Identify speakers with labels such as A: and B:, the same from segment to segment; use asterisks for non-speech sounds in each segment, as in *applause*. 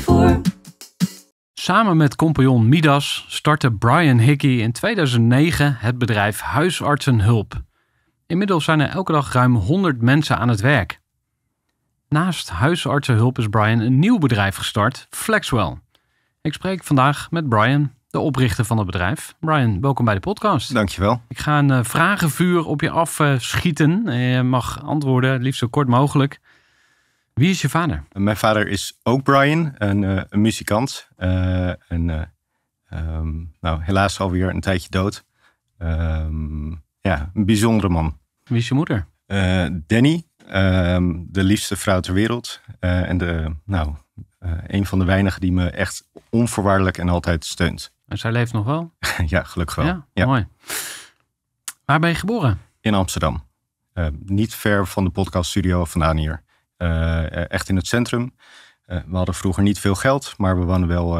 A: voor. Samen met compagnon Midas startte Brian Hickey in 2009 het bedrijf Huisartsenhulp. Inmiddels zijn er elke dag ruim 100 mensen aan het werk. Naast Huisartsenhulp is Brian een nieuw bedrijf gestart, Flexwell. Ik spreek vandaag met Brian, de oprichter van het bedrijf. Brian, welkom bij de podcast. Dankjewel. Ik ga een eh, vragenvuur op je afschieten. Je mag antwoorden, liefst zo kort mogelijk. Wie is je vader?
B: Mijn vader is ook Brian, een, eh, een muzikant. Eh, en, um, nou, helaas alweer een tijdje dood. Ehm, ja, een bijzondere man. Wie is je moeder? Danny, ehm, de liefste vrouw ter wereld. en de, nou, een van de weinigen die me echt onvoorwaardelijk en altijd steunt.
A: En zij leeft nog wel?
B: *laughs* ja, gelukkig wel. Ja, mooi. Waar ben je geboren? In Amsterdam. niet ver van de podcaststudio vandaan hier. Eh, eh, echt in het centrum. Eh, we hadden vroeger niet veel geld, maar we wonnen wel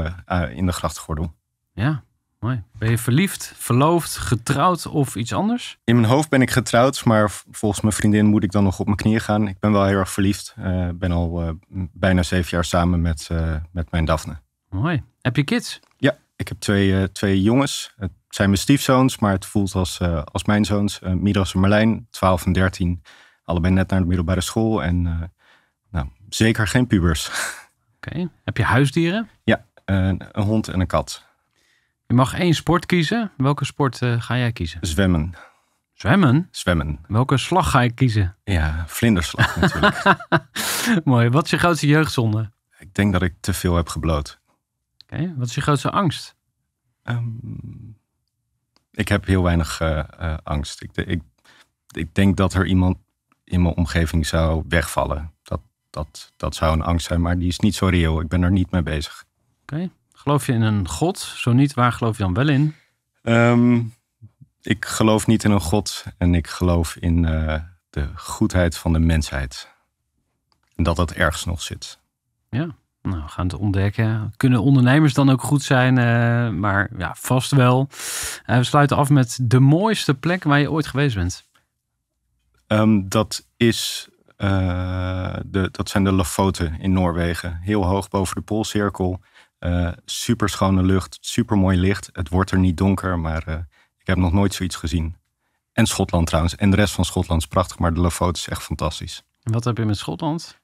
B: in de grachtgordel.
A: Ja, mooi. Ben je verliefd, verloofd, getrouwd of iets anders?
B: In mijn hoofd ben ik getrouwd, maar volgens mijn vriendin moet ik dan nog op mijn knieën gaan. Ik ben wel heel erg verliefd. Ik ben al bijna zeven jaar samen met, met mijn Daphne. Mooi. Heb je kids? Ja, ik heb twee, twee jongens. Het zijn mijn stiefzoons, maar het voelt als, als mijn zoons. Midas en Marlijn, 12 en 13. Allebei net naar de middelbare school. En Zeker geen pubers. Oké. Heb je huisdieren? Ja, een, hond en een kat. Je mag één sport kiezen.
A: Welke sport eh, ga jij kiezen? Zwemmen. Zwemmen? Zwemmen. Welke slag ga ik kiezen?
B: Ja, vlinderslag *laughs* natuurlijk.
A: Mooi. Wat is je grootste jeugdzonde?
B: Ik denk dat ik te veel heb gebloot.
A: Oké. Wat is je grootste angst? Ehm,
B: ik heb heel weinig eh, eh, angst. Ik, ik, ik denk dat er iemand in mijn omgeving zou wegvallen. Dat, dat, dat zou een angst zijn, maar die is niet zo reëel. Ik ben er niet mee bezig.
A: Oké. Geloof je in een God? Zo niet, waar geloof je dan wel in?
B: Ehm, ik geloof niet in een God en ik geloof in eh, de goedheid van de mensheid. En dat dat ergens nog zit. Ja, nou, gaan het
A: ontdekken. Kunnen ondernemers dan ook goed zijn? Eh, maar ja, vast wel.
B: Eh, we sluiten af met de mooiste plek waar je ooit geweest bent. Ehm, dat is eh, de, dat zijn de Lofoten in Noorwegen. Heel hoog boven de Poolcirkel. Eh, super schone lucht, super mooi licht. Het wordt er niet donker, maar eh, ik heb nog nooit zoiets gezien. En Schotland trouwens. En de rest van Schotland is prachtig, maar de Lofoten is echt fantastisch.
A: En wat heb je met Schotland?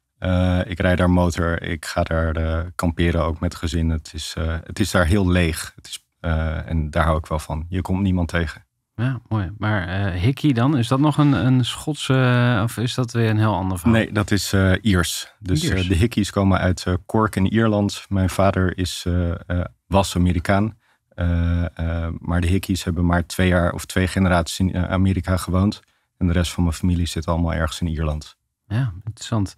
B: ik rijd daar motor. Ik ga daar kamperen ook met gezin. Het is, het is daar heel leeg. Het is, en daar hou ik wel van. Je komt niemand tegen.
A: Ja, mooi. Maar uh, Hickey dan, is dat nog een, een Schotse, eh, of is dat weer een heel ander verhaal?
B: Nee, dat is uh, Iers. Dus de Hickeys komen uit Cork in Ierland. Mijn vader is, was Amerikaan. maar de Hickeys hebben maar twee jaar of twee generaties in Amerika gewoond. En de rest van mijn familie zit allemaal ergens in Ierland.
A: Ja, interessant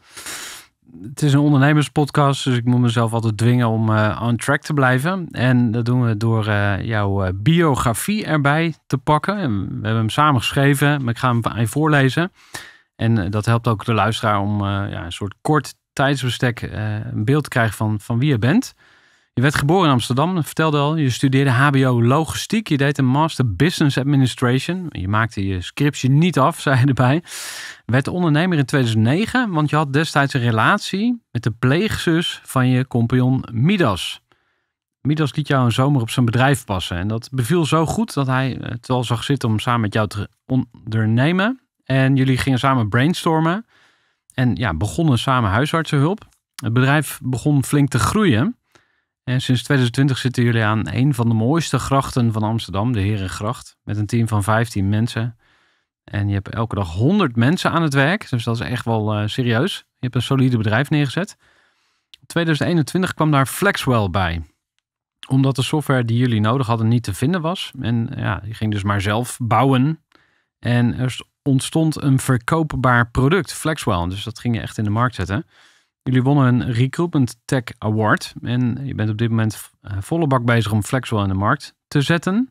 A: het is een ondernemerspodcast, dus ik moet mezelf altijd dwingen om eh, on track te blijven. En dat doen we door eh, jouw eh, biografie erbij te pakken. we hebben hem samen geschreven, maar ik ga hem aan voorlezen. En dat helpt ook de luisteraar om ja, een soort kort tijdsbestek een beeld te krijgen van, van wie je bent. Je werd geboren in Amsterdam, vertelde al. Je studeerde HBO Logistiek. Je deed een Master Business Administration. Je maakte je scriptje niet af, *laughs* zei je erbij. Werd ondernemer in 2009, want je had destijds een relatie met de pleegzus van je compagnon Midas. Midas liet jou een zomer op zijn bedrijf passen. En dat beviel zo goed dat hij het wel zag zitten om samen met jou te ondernemen. En jullie gingen samen brainstormen. En ja, begonnen samen huisartsenhulp. Het bedrijf begon flink te groeien. En sinds 2020 zitten jullie aan een van de mooiste grachten van Amsterdam, de Herengracht, met een team van 15 mensen. En je hebt elke dag 100 mensen aan het werk, dus dat is echt wel eh, serieus. Je hebt een solide bedrijf neergezet. In 2021 kwam daar Flexwell bij, omdat de software die jullie nodig hadden niet te vinden was. En ja, je ging dus maar zelf bouwen. En er ontstond een verkoopbaar product, Flexwell. Dus dat ging je echt in de markt zetten. Jullie wonnen een Recruitment Tech Award. En je bent op dit moment eh, volle bak bezig om Flexwell in de markt te zetten.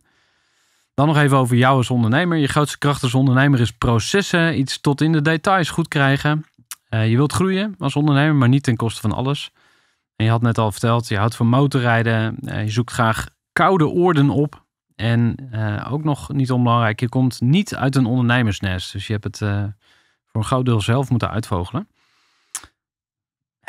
A: Dan nog even over jou als ondernemer. Je grootste kracht als ondernemer is processen, iets tot in de details goed krijgen. Eh, je wilt groeien als ondernemer, maar niet ten koste van alles. En je had net al verteld, je houdt van motorrijden. Eh, je zoekt graag koude oorden op. En ook nog niet onbelangrijk, je komt niet uit een ondernemersnest. Dus je hebt het voor een groot deel zelf moeten uitvogelen.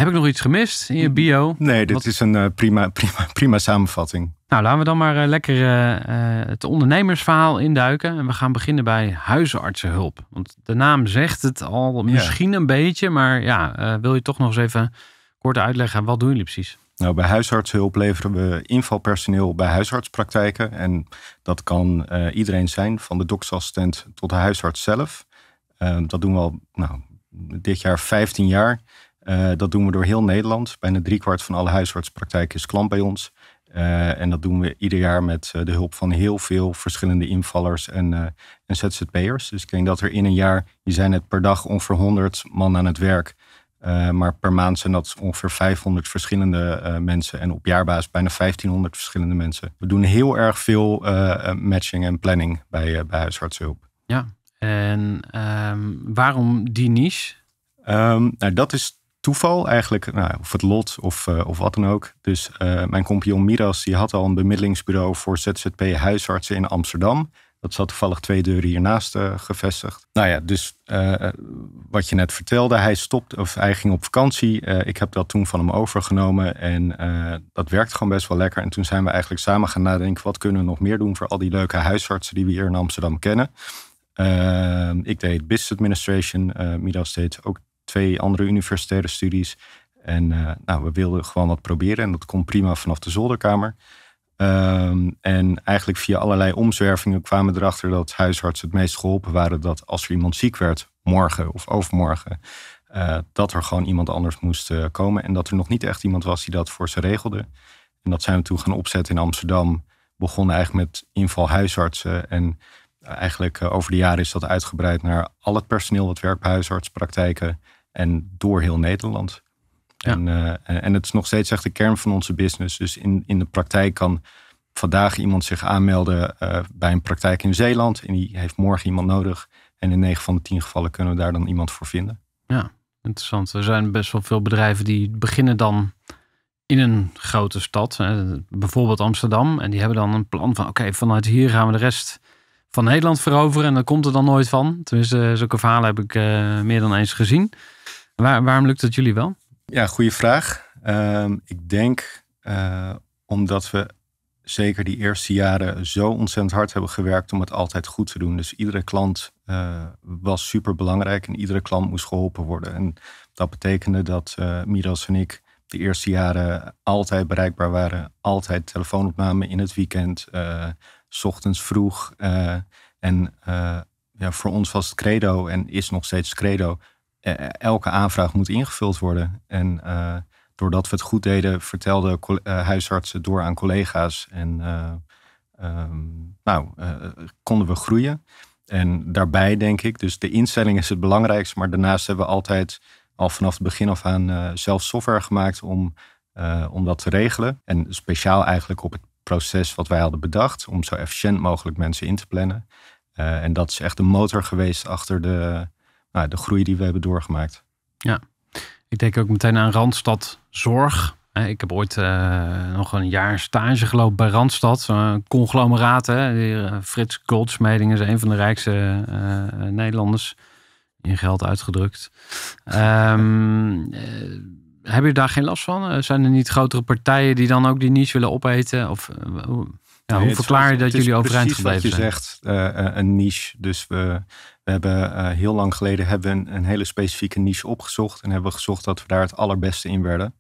B: Heb ik nog iets gemist in je bio? Nee, dit is een eh, prima, *laughs* prima, prima samenvatting.
A: Nou, laten we dan maar eh, lekker eh, het ondernemersverhaal induiken. En we gaan beginnen bij huisartsenhulp. Want de naam zegt het al misschien een beetje. Maar ja, wil je toch nog eens even kort uitleggen. Wat doen jullie precies?
B: Nou, bij huisartsenhulp leveren we invalpersoneel bij huisartspraktijken. En dat kan iedereen zijn, van de doksassistent tot de huisarts zelf. dat doen we al nou, dit jaar 15 jaar. Eh, dat doen we door heel Nederland. Bijna driekwart van alle huisartspraktijken is klant bij ons. Eh, en dat doen we ieder jaar met eh, de hulp van heel veel verschillende invallers en, en ZZP'ers. Dus ik denk dat er in een jaar, die zijn het per dag ongeveer 100 man aan het werk. Uh, maar per maand zijn dat ongeveer 500 verschillende mensen. En op jaarbasis bijna 1500 verschillende mensen. We doen heel erg veel matching en planning bij, bij Ja, en ehm, waarom die niche? Ehm, nou, dat is toeval eigenlijk, nou, of het lot of, eh, of wat dan ook. Dus eh, mijn compagnon Miras die had al een bemiddelingsbureau voor ZZP huisartsen in Amsterdam. Dat zat toevallig twee deuren hiernaast uh, gevestigd. Nou ja, dus wat je net vertelde, hij stopt of hij ging op vakantie. ik heb dat toen van hem overgenomen en dat werkt gewoon best wel lekker. En toen zijn we eigenlijk samen gaan nadenken, wat kunnen we nog meer doen voor al die leuke huisartsen die we hier in Amsterdam kennen. ik deed Business Administration, Miras deed ook twee andere universitaire studies. En eh, nou, we wilden gewoon wat proberen en dat kon prima vanaf de zolderkamer. Ehm, en eigenlijk via allerlei omzwervingen kwamen we erachter dat huisartsen het meest geholpen waren dat als er iemand ziek werd, morgen of overmorgen, eh, dat er gewoon iemand anders moest eh, komen. En dat er nog niet echt iemand was die dat voor ze regelde. En dat zijn we toen gaan opzetten in Amsterdam. Begonnen eigenlijk met inval huisartsen. En eigenlijk over de jaren is dat uitgebreid naar al het personeel wat werkt bij huisartspraktijken en door heel Nederland. En, eh, en het is nog steeds echt de kern van onze business. Dus in, in de praktijk kan vandaag iemand zich aanmelden eh, bij een praktijk in Zeeland. En die heeft morgen iemand nodig. En in 9 van de 10 gevallen kunnen we daar dan iemand voor vinden.
A: Ja, interessant. Er zijn best wel veel bedrijven die beginnen dan in een grote stad. Bijvoorbeeld Amsterdam. En die hebben dan een plan van oké, vanuit hier gaan we de rest van Nederland veroveren en dan komt er dan nooit van. Tenminste, eh, zulke verhalen heb ik eh, meer dan eens gezien. Waar, waarom lukt dat jullie wel?
B: Ja, goede vraag. Ehm, ik denk eh, omdat we zeker die eerste jaren zo ontzettend hard hebben gewerkt om het altijd goed te doen. Dus iedere klant was super belangrijk en iedere klant moest geholpen worden. En dat betekende dat Miras en ik de eerste jaren altijd bereikbaar waren, altijd telefoonopname in het weekend s ochtends vroeg. Eh, en eh, ja, voor ons was het credo en is nog steeds credo. E-, e-, elke aanvraag moet ingevuld worden. En eh, doordat we het goed deden, vertelden huisartsen door aan collega's. En ehm, nou, konden we groeien. En daarbij denk ik, dus de instelling is het belangrijkste. Maar daarnaast hebben we altijd al vanaf het begin af aan zelf software gemaakt om, om dat te regelen. En speciaal eigenlijk op het proces wat wij hadden bedacht om zo efficiënt mogelijk mensen in te plannen. Eh, en dat is echt de motor geweest achter de, nou, de groei die we hebben doorgemaakt.
A: Ja, ik denk ook meteen aan Randstad Zorg. Eh, ik heb ooit eh, nog een jaar stage gelopen bij Randstad, een conglomeraat. Hè? Frits Goldsmeding is een van de rijkste Nederlanders, in geld uitgedrukt. Ehm, heb je daar geen last van? Eh, zijn er niet grotere partijen die dan ook die niche willen opeten? Of eh, ja, hoe verklaar je dat jullie overeind gebleven zijn? Het is
B: wat je zegt, eh, een niche. Dus we, we hebben heel lang geleden hebben een, hele specifieke niche opgezocht. En hebben gezocht dat we daar het allerbeste in werden.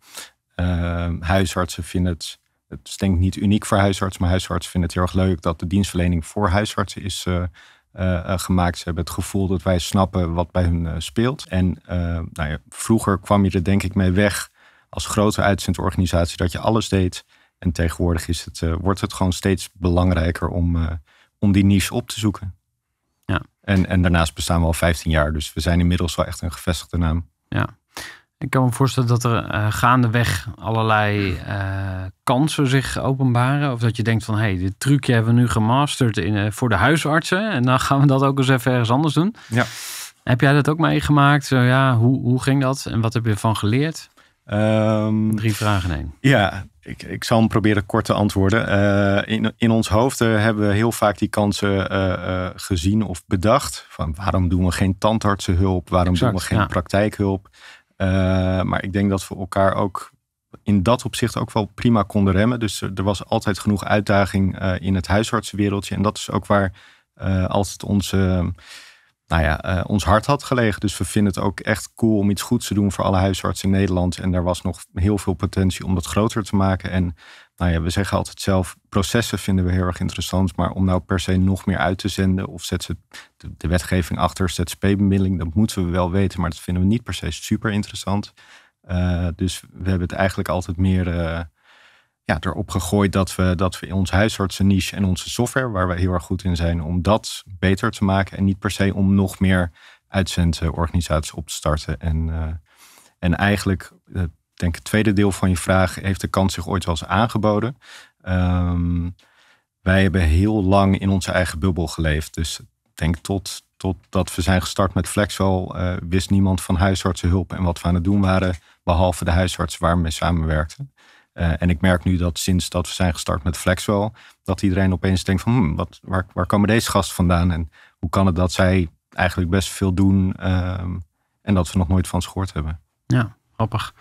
B: Uh, huisartsen vinden het, het is denk ik niet uniek voor huisartsen. Maar huisartsen vinden het heel erg leuk dat de dienstverlening voor huisartsen is eh, eh, gemaakt. Ze hebben het gevoel dat wij snappen wat bij hun eh, speelt. En nou ja, vroeger kwam je er denk ik mee weg als grote uitzendorganisatie dat je alles deed. En tegenwoordig is het, wordt het gewoon steeds belangrijker om, om die niche op te zoeken. Ja. En, en daarnaast bestaan we al 15 jaar, dus we zijn inmiddels wel echt een gevestigde naam. Ja.
A: Ik kan me voorstellen dat er uh, gaandeweg allerlei eh, kansen zich openbaren. Of dat je denkt van, hé, hey, dit trucje hebben we nu gemasterd in, eh, voor de huisartsen. En dan gaan we dat ook eens even ergens anders doen. Ja. Heb jij dat ook meegemaakt? Zo, ja, hoe, hoe ging dat en wat heb je ervan geleerd? Ehm, Drie vragen in één.
B: Ja, ik, ik zal hem proberen kort te antwoorden. in, in ons hoofd hebben we heel vaak die kansen gezien of bedacht. Van waarom doen we geen tandartsenhulp? Waarom doen we geen praktijkhulp? Eh, maar ik denk dat we elkaar ook in dat opzicht ook wel prima konden remmen. Dus er was altijd genoeg uitdaging eh, in het huisartsenwereldje. En dat is ook waar uh, eh, altijd onze, nou ja, ons hart had gelegen. Dus we vinden het ook echt cool om iets goeds te doen voor alle huisartsen in Nederland. En er was nog heel veel potentie om dat groter te maken. En nou ja, we zeggen altijd zelf, processen vinden we heel erg interessant, maar om nou per se nog meer uit te zenden of zet ze de, wetgeving achter ZZP-bemiddeling, dat moeten we wel weten, maar dat vinden we niet per se super interessant. Eh, dus we hebben het eigenlijk altijd meer eh, ja, erop gegooid dat we, dat we in ons huisartsen-niche en onze software, waar we heel erg goed in zijn, om dat beter te maken en niet per se om nog meer uitzendorganisaties op te starten en... Eh, en eigenlijk denk het tweede deel van je vraag, heeft de kans zich ooit wel eens aangeboden? Ehm, wij hebben heel lang in onze eigen bubbel geleefd. Dus ik denk tot, totdat we zijn gestart met Flexwell, eh, wist niemand van huisartsenhulp en wat we aan het doen waren, behalve de huisartsen waar we mee samenwerkten. Uh, en ik merk nu dat sinds dat we zijn gestart met Flexwell, dat iedereen opeens denkt van hmm, wat, waar, waar komen deze gasten vandaan en hoe kan het dat zij eigenlijk best veel doen ehm, en dat we nog nooit van ze gehoord hebben.
A: Ja, grappig.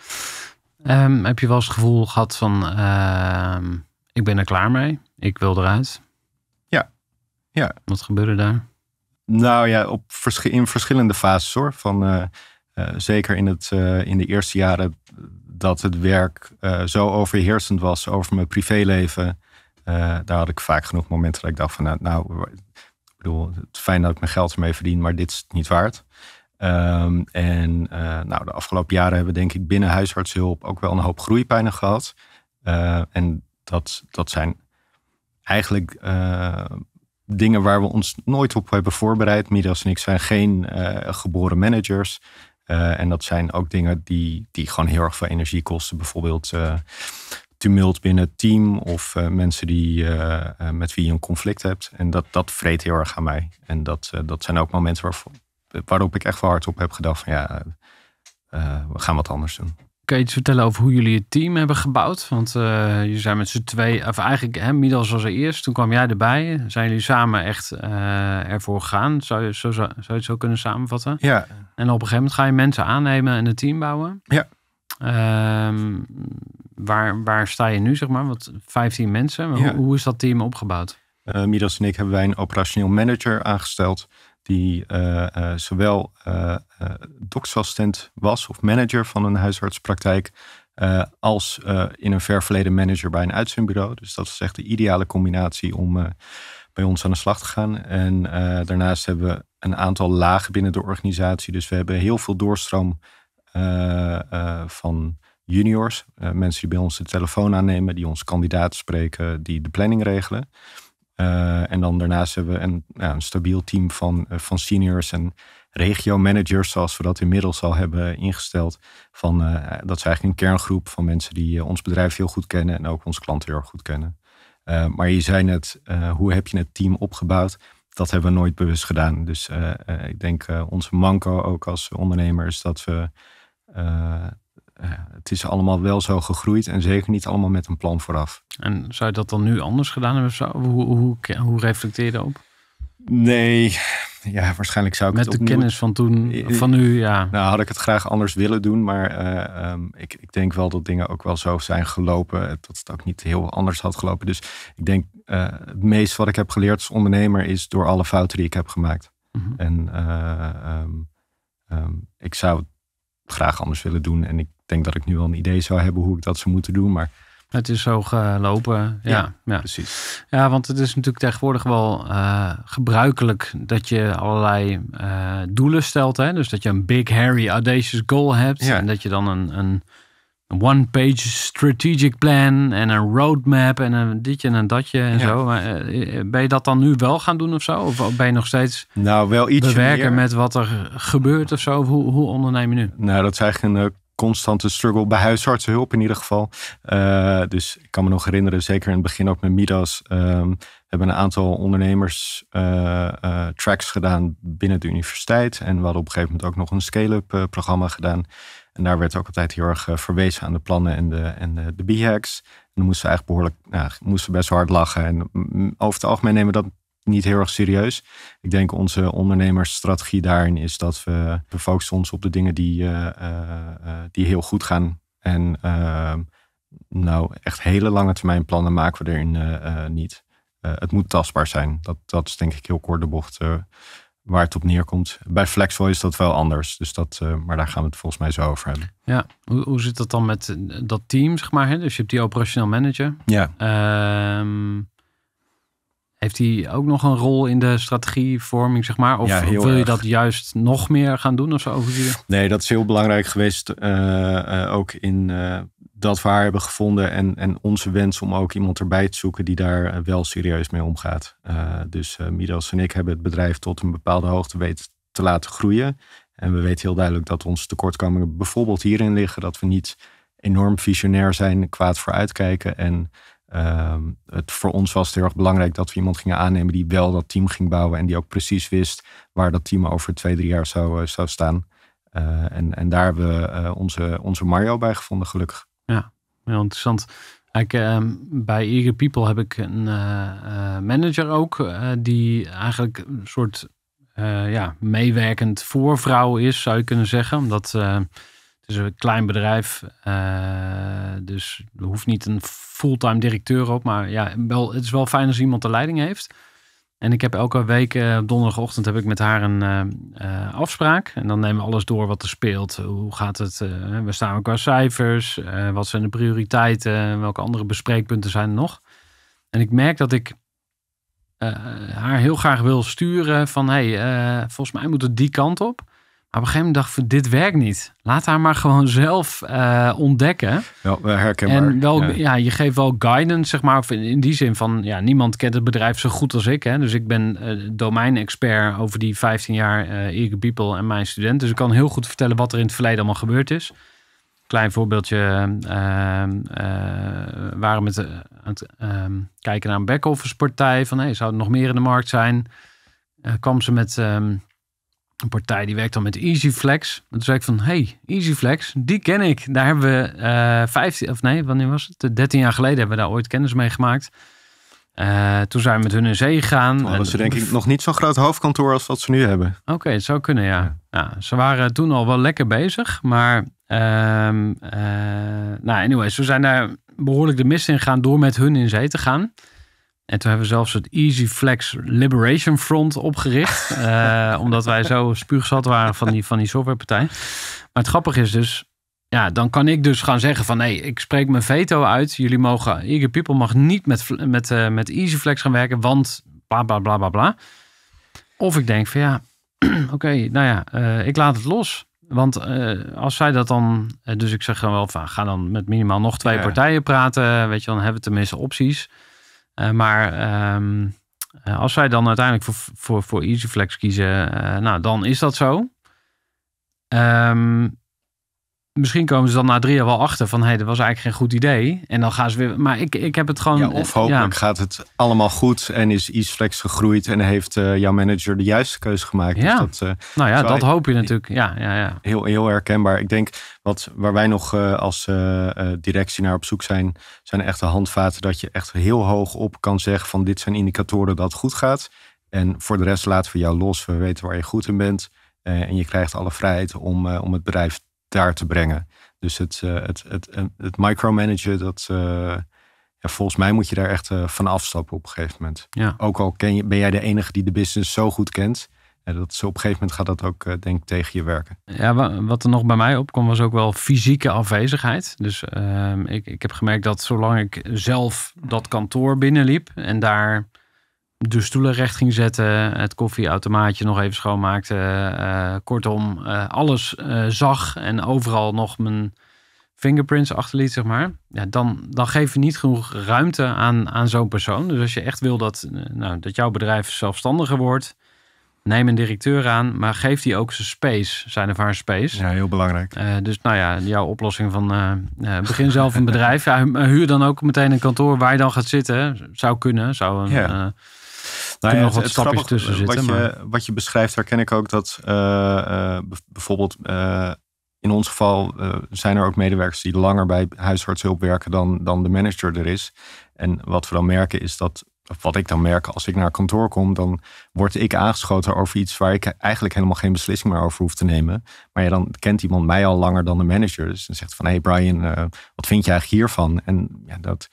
A: Ehm, heb je wel eens het gevoel gehad van, ehm, ik ben er klaar mee, ik wil eruit? Ja.
B: ja. Wat gebeurde daar? Nou ja, op in verschillende fases hoor. Van, eh, eh, zeker in, het, eh, in de eerste jaren dat het werk zo overheersend was over mijn privéleven. daar had ik vaak genoeg momenten dat ik dacht van, nou, nou ik bedoel, het fijn dat ik mijn geld ermee verdien, maar dit is het niet waard. Ehm, en eh, nou, de afgelopen jaren hebben we denk ik binnen huisartshulp ook wel een hoop groeipijnen gehad. Eh, en dat, dat zijn eigenlijk eh, dingen waar we ons nooit op hebben voorbereid. Midas en ik zijn geen geboren managers. en dat zijn ook dingen die, die gewoon heel erg veel energie kosten. Bijvoorbeeld tumult binnen het team of mensen die, met wie je een conflict hebt. En dat, dat vreet heel erg aan mij. En dat, dat zijn ook momenten waarvoor, waarop ik echt wel hard op heb gedacht van ja, eh, eh, we gaan wat anders doen.
A: Kun je iets vertellen over hoe jullie het team hebben gebouwd? Want eh, je zijn met z'n twee, of eigenlijk hè, Midas was er eerst, toen kwam jij erbij. Zijn jullie samen echt ervoor gegaan? Zou je, zo, zou het zo kunnen samenvatten? Ja. En op een gegeven moment ga je mensen aannemen en een team bouwen. Ja. Ehm, waar, waar sta je nu, zeg maar? Wat, 15 mensen. Hoe, hoe, is dat team
B: opgebouwd? Uh, Midas en ik hebben wij een operationeel manager aangesteld die eh, eh, zowel uh, was of manager van een huisartspraktijk, als in een ver verleden manager bij een uitzendbureau. Dus dat is echt de ideale combinatie om bij ons aan de slag te gaan. En daarnaast hebben we een aantal lagen binnen de organisatie. Dus we hebben heel veel doorstroom van juniors, mensen die bij ons de telefoon aannemen, die ons kandidaat spreken, die de planning regelen. Eh, en dan daarnaast hebben we een, ja, een stabiel team van, eh, van seniors en regio-managers, zoals we dat inmiddels al hebben ingesteld. Van, eh, dat is eigenlijk een kerngroep van mensen die ons bedrijf heel goed kennen en ook onze klanten heel goed kennen. maar je zei net, hoe heb je het team opgebouwd? Dat hebben we nooit bewust gedaan. Dus ik denk onze manco ook als ondernemer is dat we eh, het is allemaal wel zo gegroeid en zeker niet allemaal met een plan vooraf.
A: En zou je dat dan nu anders gedaan hebben? Zo, hoe, hoe, hoe reflecteer je daarop?
B: Nee, ja, waarschijnlijk zou ik met het Met de kennis van toen, van nu, ja. Nou, had ik het graag anders willen doen, maar eh, ehm, ik, ik denk wel dat dingen ook wel zo zijn gelopen. Eh, dat het ook niet heel anders had gelopen. Dus ik denk het meest wat ik heb geleerd als ondernemer is door alle fouten die ik heb gemaakt. Mhm. En ehm, ehm, ik zou het graag anders willen doen. En ik denk dat ik nu al een idee zou hebben hoe ik dat zou moeten doen. Maar
A: het is zo gelopen. Ja, ja, ja, precies. Ja, want het is natuurlijk tegenwoordig wel eh, gebruikelijk dat je allerlei eh, doelen stelt. Hè? Dus dat je een big, hairy, audacious goal hebt. Ja. En dat je dan een, een one-page strategic plan en een roadmap en een ditje en een datje en zo. Maar, eh, ben je dat dan nu wel gaan
B: doen of zo? Of ben je nog steeds nou, wel iets werken met wat er gebeurt of zo? hoe, hoe onderneem je nu? Nou, dat zijn eigenlijk een constante struggle bij huisartsenhulp in ieder geval. Eh, dus ik kan me nog herinneren, zeker in het begin ook met Midas, um, hebben een aantal ondernemers eh, eh, tracks gedaan binnen de universiteit. En we hadden op een gegeven moment ook nog een scale-up programma gedaan. En daar werd ook altijd heel erg verwezen aan de plannen en de, en de, B-hacks. En dan moesten we eigenlijk behoorlijk, nou, moesten we best hard lachen. En mm, mm, over het algemeen nemen we dat niet heel erg serieus. Ik denk onze ondernemersstrategie daarin is dat we, we focussen ons op de dingen die, eh, eh, eh, die heel goed gaan. En ehm, nou, echt hele lange termijn plannen maken we erin niet. het moet tastbaar zijn. Dat, dat is denk ik heel kort de bocht waar het op neerkomt. Bij Flexo is dat wel anders. Dus dat, maar daar gaan we het volgens mij zo over hebben.
A: Ja, hoe, hoe zit dat dan met dat team, zeg maar? Hè? Dus je hebt die operationeel manager. Ja. Ehm, heeft hij ook nog een rol in de strategievorming, zeg maar? Of wil je dat juist nog meer gaan doen of zo?
B: Nee, dat is heel belangrijk geweest. Eh, eh, ook in uh, dat we haar hebben gevonden. En, en onze wens om ook iemand erbij te zoeken die daar wel serieus mee omgaat. dus Midas en ik hebben het bedrijf tot een bepaalde hoogte weten te laten groeien. En we weten heel duidelijk dat onze tekortkomingen bijvoorbeeld hierin liggen. Dat we niet enorm visionair zijn, kwaad vooruitkijken en Um, het, voor ons was het heel erg belangrijk dat we iemand gingen aannemen die wel dat team ging bouwen en die ook precies wist waar dat team over twee, drie jaar zou, eh, zou staan. Eh, en, en daar hebben we eh, onze, onze Mario bij gevonden, gelukkig.
A: Ja, heel interessant. Ik, ehm, bij Eager People heb ik een manager ook, die eigenlijk een soort ja, meewerkend voorvrouw is, zou je kunnen zeggen. Omdat het is een klein bedrijf, eh, dus er hoeft niet een fulltime directeur op. Maar ja, wel, het is wel fijn als iemand de leiding heeft. En ik heb elke week eh, donderdagochtend heb ik met haar een eh, afspraak. En dan nemen we alles door wat er speelt. Hoe gaat het? we staan qua cijfers. wat zijn de prioriteiten? Welke andere bespreekpunten zijn er nog? En ik merk dat ik haar heel graag wil sturen van... hey, volgens mij moet het die kant op. Maar op een gegeven moment dacht ik, dit werkt niet. Laat haar maar gewoon zelf eh, ontdekken.
B: Ja, herkenbaar. En wel, ja.
A: je geeft wel guidance, zeg maar. in die zin van, ja, niemand kent het bedrijf zo goed als ik. Hè? Dus ik ben uh, domeinexpert over die 15 jaar uh, Eager People en mijn student. Dus ik kan heel goed vertellen wat er in het verleden allemaal gebeurd is. Klein voorbeeldje. Uh, waren met het ehm, kijken naar een back-office partij. Van, hey, zou er nog meer in de markt zijn? kwam ze met... Ehm, een partij die werkt dan met EasyFlex. En toen zei ik van, hey, EasyFlex, die ken ik. Daar hebben we uh, eh, 15, of nee, wanneer was het? 13 jaar geleden hebben we daar ooit kennis mee gemaakt. Eh, toen zijn we met hun in zee gegaan. Oh, dat ze denk ik
B: nog niet zo'n groot hoofdkantoor als wat ze nu hebben.
A: Oké, het zou kunnen, ja. ze waren toen al wel lekker bezig, maar... Um, uh, nou, anyways, we zijn daar behoorlijk de mist in gegaan door met hun in zee te gaan. En toen hebben we zelfs het Easy Flex Liberation Front opgericht. *laughs* Eh, omdat wij zo spuugzat waren van die, van die softwarepartij. Maar het grappige is dus, ja, dan kan ik dus gaan zeggen van nee, ik spreek mijn veto uit. Jullie mogen, Eager People mag niet met, met, uh, met EasyFlex gaan werken, want bla bla bla bla bla. Of ik denk van ja, *clears throat* oké, nou ja, eh, ik laat het los. Want als zij dat dan, dus ik zeg gewoon wel van ga dan met minimaal nog twee partijen praten. Weet je, dan hebben we tenminste opties. Eh, maar ehm, eh, als zij dan uiteindelijk voor, voor, voor EasyFlex kiezen, eh, nou, dan is dat zo. Um, misschien komen ze dan na drie jaar wel achter van hé, hey, dat was eigenlijk geen goed idee. En dan gaan ze weer. Maar ik, ik heb het gewoon. Ja, of eh, hopelijk
B: gaat het allemaal goed en is flex gegroeid en heeft eh, jouw manager de juiste keuze gemaakt. Dus ja. dat, eh, nou ja, dat hoop je natuurlijk. Ja, ja, ja. Heel, heel herkenbaar. Ik denk wat, waar wij nog als directie naar op zoek zijn, zijn echte handvaten dat je echt heel hoog op kan zeggen van dit zijn indicatoren dat het goed gaat. En voor de rest laten we jou los. We weten waar je goed in bent. en je krijgt alle vrijheid om, om het bedrijf daar te brengen. Dus het, eh, het, het, het, micromanagen, dat, eh, ja, volgens mij moet je daar echt eh, van afstappen op een gegeven moment. Ja. Ook al ken je, ben jij de enige die de business zo goed kent. En dat ze op een gegeven moment gaat dat ook, denk ik, tegen je werken. Ja, wat
A: er nog bij mij opkwam was ook wel fysieke afwezigheid. Dus ehm, ik, ik heb gemerkt dat zolang ik zelf dat kantoor binnenliep en daar de stoelen recht ging zetten, het koffieautomaatje nog even schoonmaakte. Eh, eh, kortom, eh, alles zag en overal nog mijn fingerprints achterliet, zeg maar. Ja, dan, dan geef je niet genoeg ruimte aan, aan zo'n persoon. Dus als je echt wil dat, nou, dat jouw bedrijf zelfstandiger wordt, neem een directeur aan, maar geef die ook zijn space, zijn of haar space. Ja, heel belangrijk. dus nou ja, jouw oplossing van begin zelf een bedrijf. Ja, huur dan ook meteen een kantoor waar je dan gaat zitten. Zou kunnen, zou een... Ja.
B: Nou ja, nog wat stapjes tussen eh, zitten. Wat, je, wat je beschrijft, herken ik ook dat eh, eh, bijvoorbeeld in ons geval zijn er ook medewerkers die langer bij huisartshulp werken dan, dan de manager er is. En wat we dan merken is dat, wat ik dan merk als ik naar kantoor kom, dan word ik aangeschoten over iets waar ik eigenlijk helemaal geen beslissing meer over hoef te nemen. Maar ja, dan kent iemand mij al langer dan de manager. Dus dan zegt van, hé hey Brian, wat vind je eigenlijk hiervan? En ja, dat,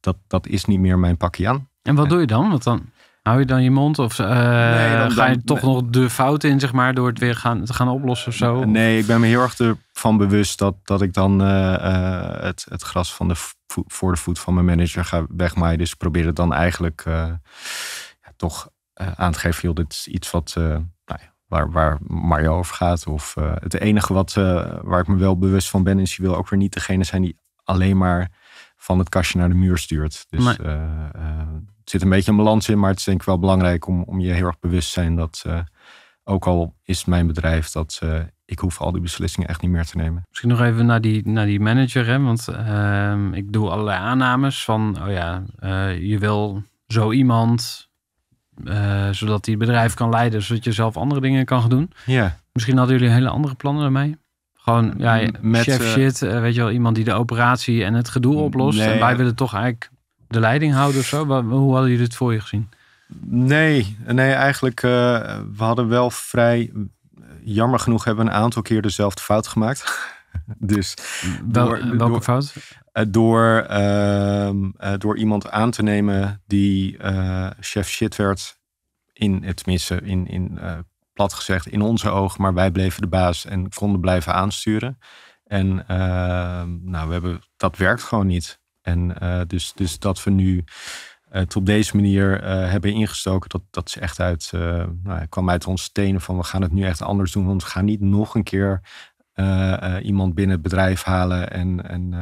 B: dat, dat is niet meer mijn pakje aan. En wat doe je dan? Wat dan hou je dan je
A: mond? Of uh, dan, ga je toch nog de fout in, zeg maar, door het weer gaan, te gaan oplossen of zo?
B: Nee, ik ben me heel erg ervan bewust dat, dat ik dan eh, eh, het, het gras van de voor de voet van mijn manager ga wegmaaien. Dus probeer het dan eigenlijk ja, toch aan te geven, joh, dit is iets wat... Nou ja, waar, waar Mario over gaat. Of het enige wat, waar ik me wel bewust van ben, is je wil ook weer niet degene zijn die alleen maar van het kastje naar de muur stuurt. Dus zit een beetje een balans in, maar het is denk ik wel belangrijk om, om je heel erg bewust te zijn dat eh, ook al is mijn bedrijf, dat eh, ik hoef al die beslissingen echt niet meer te nemen.
A: Misschien nog even naar die, naar die manager, hè? want ehm, ik doe allerlei aannames van, oh ja, eh, je wil zo iemand, zodat die bedrijf kan leiden, zodat je zelf andere dingen kan gaan doen. Ja. Misschien hadden jullie hele andere plannen daarmee? Gewoon, ja, met, chef shit, weet je wel, iemand die de operatie en het gedoe oplost. Nee, en wij willen
B: toch eigenlijk de leiding houden of zo? Hoe hadden jullie dit voor je gezien? Nee, nee eigenlijk uh, we hadden wel vrij... Jammer genoeg hebben we een aantal keer dezelfde fout gemaakt. *laughs* dus door, welke fout? Eh, door, ehm, eh, door iemand aan te nemen die chef shit werd. In, tenminste, in, in, plat gezegd, in onze ogen. Maar wij bleven de baas en konden blijven aansturen. En ehm, nou, we hebben, dat werkt gewoon niet. En eh, dus, dus dat we nu eh, het op deze manier eh, hebben ingestoken, dat, dat is echt uit, nou, kwam uit onze tenen van we gaan het nu echt anders doen. Want we gaan niet nog een keer iemand binnen het bedrijf halen en, en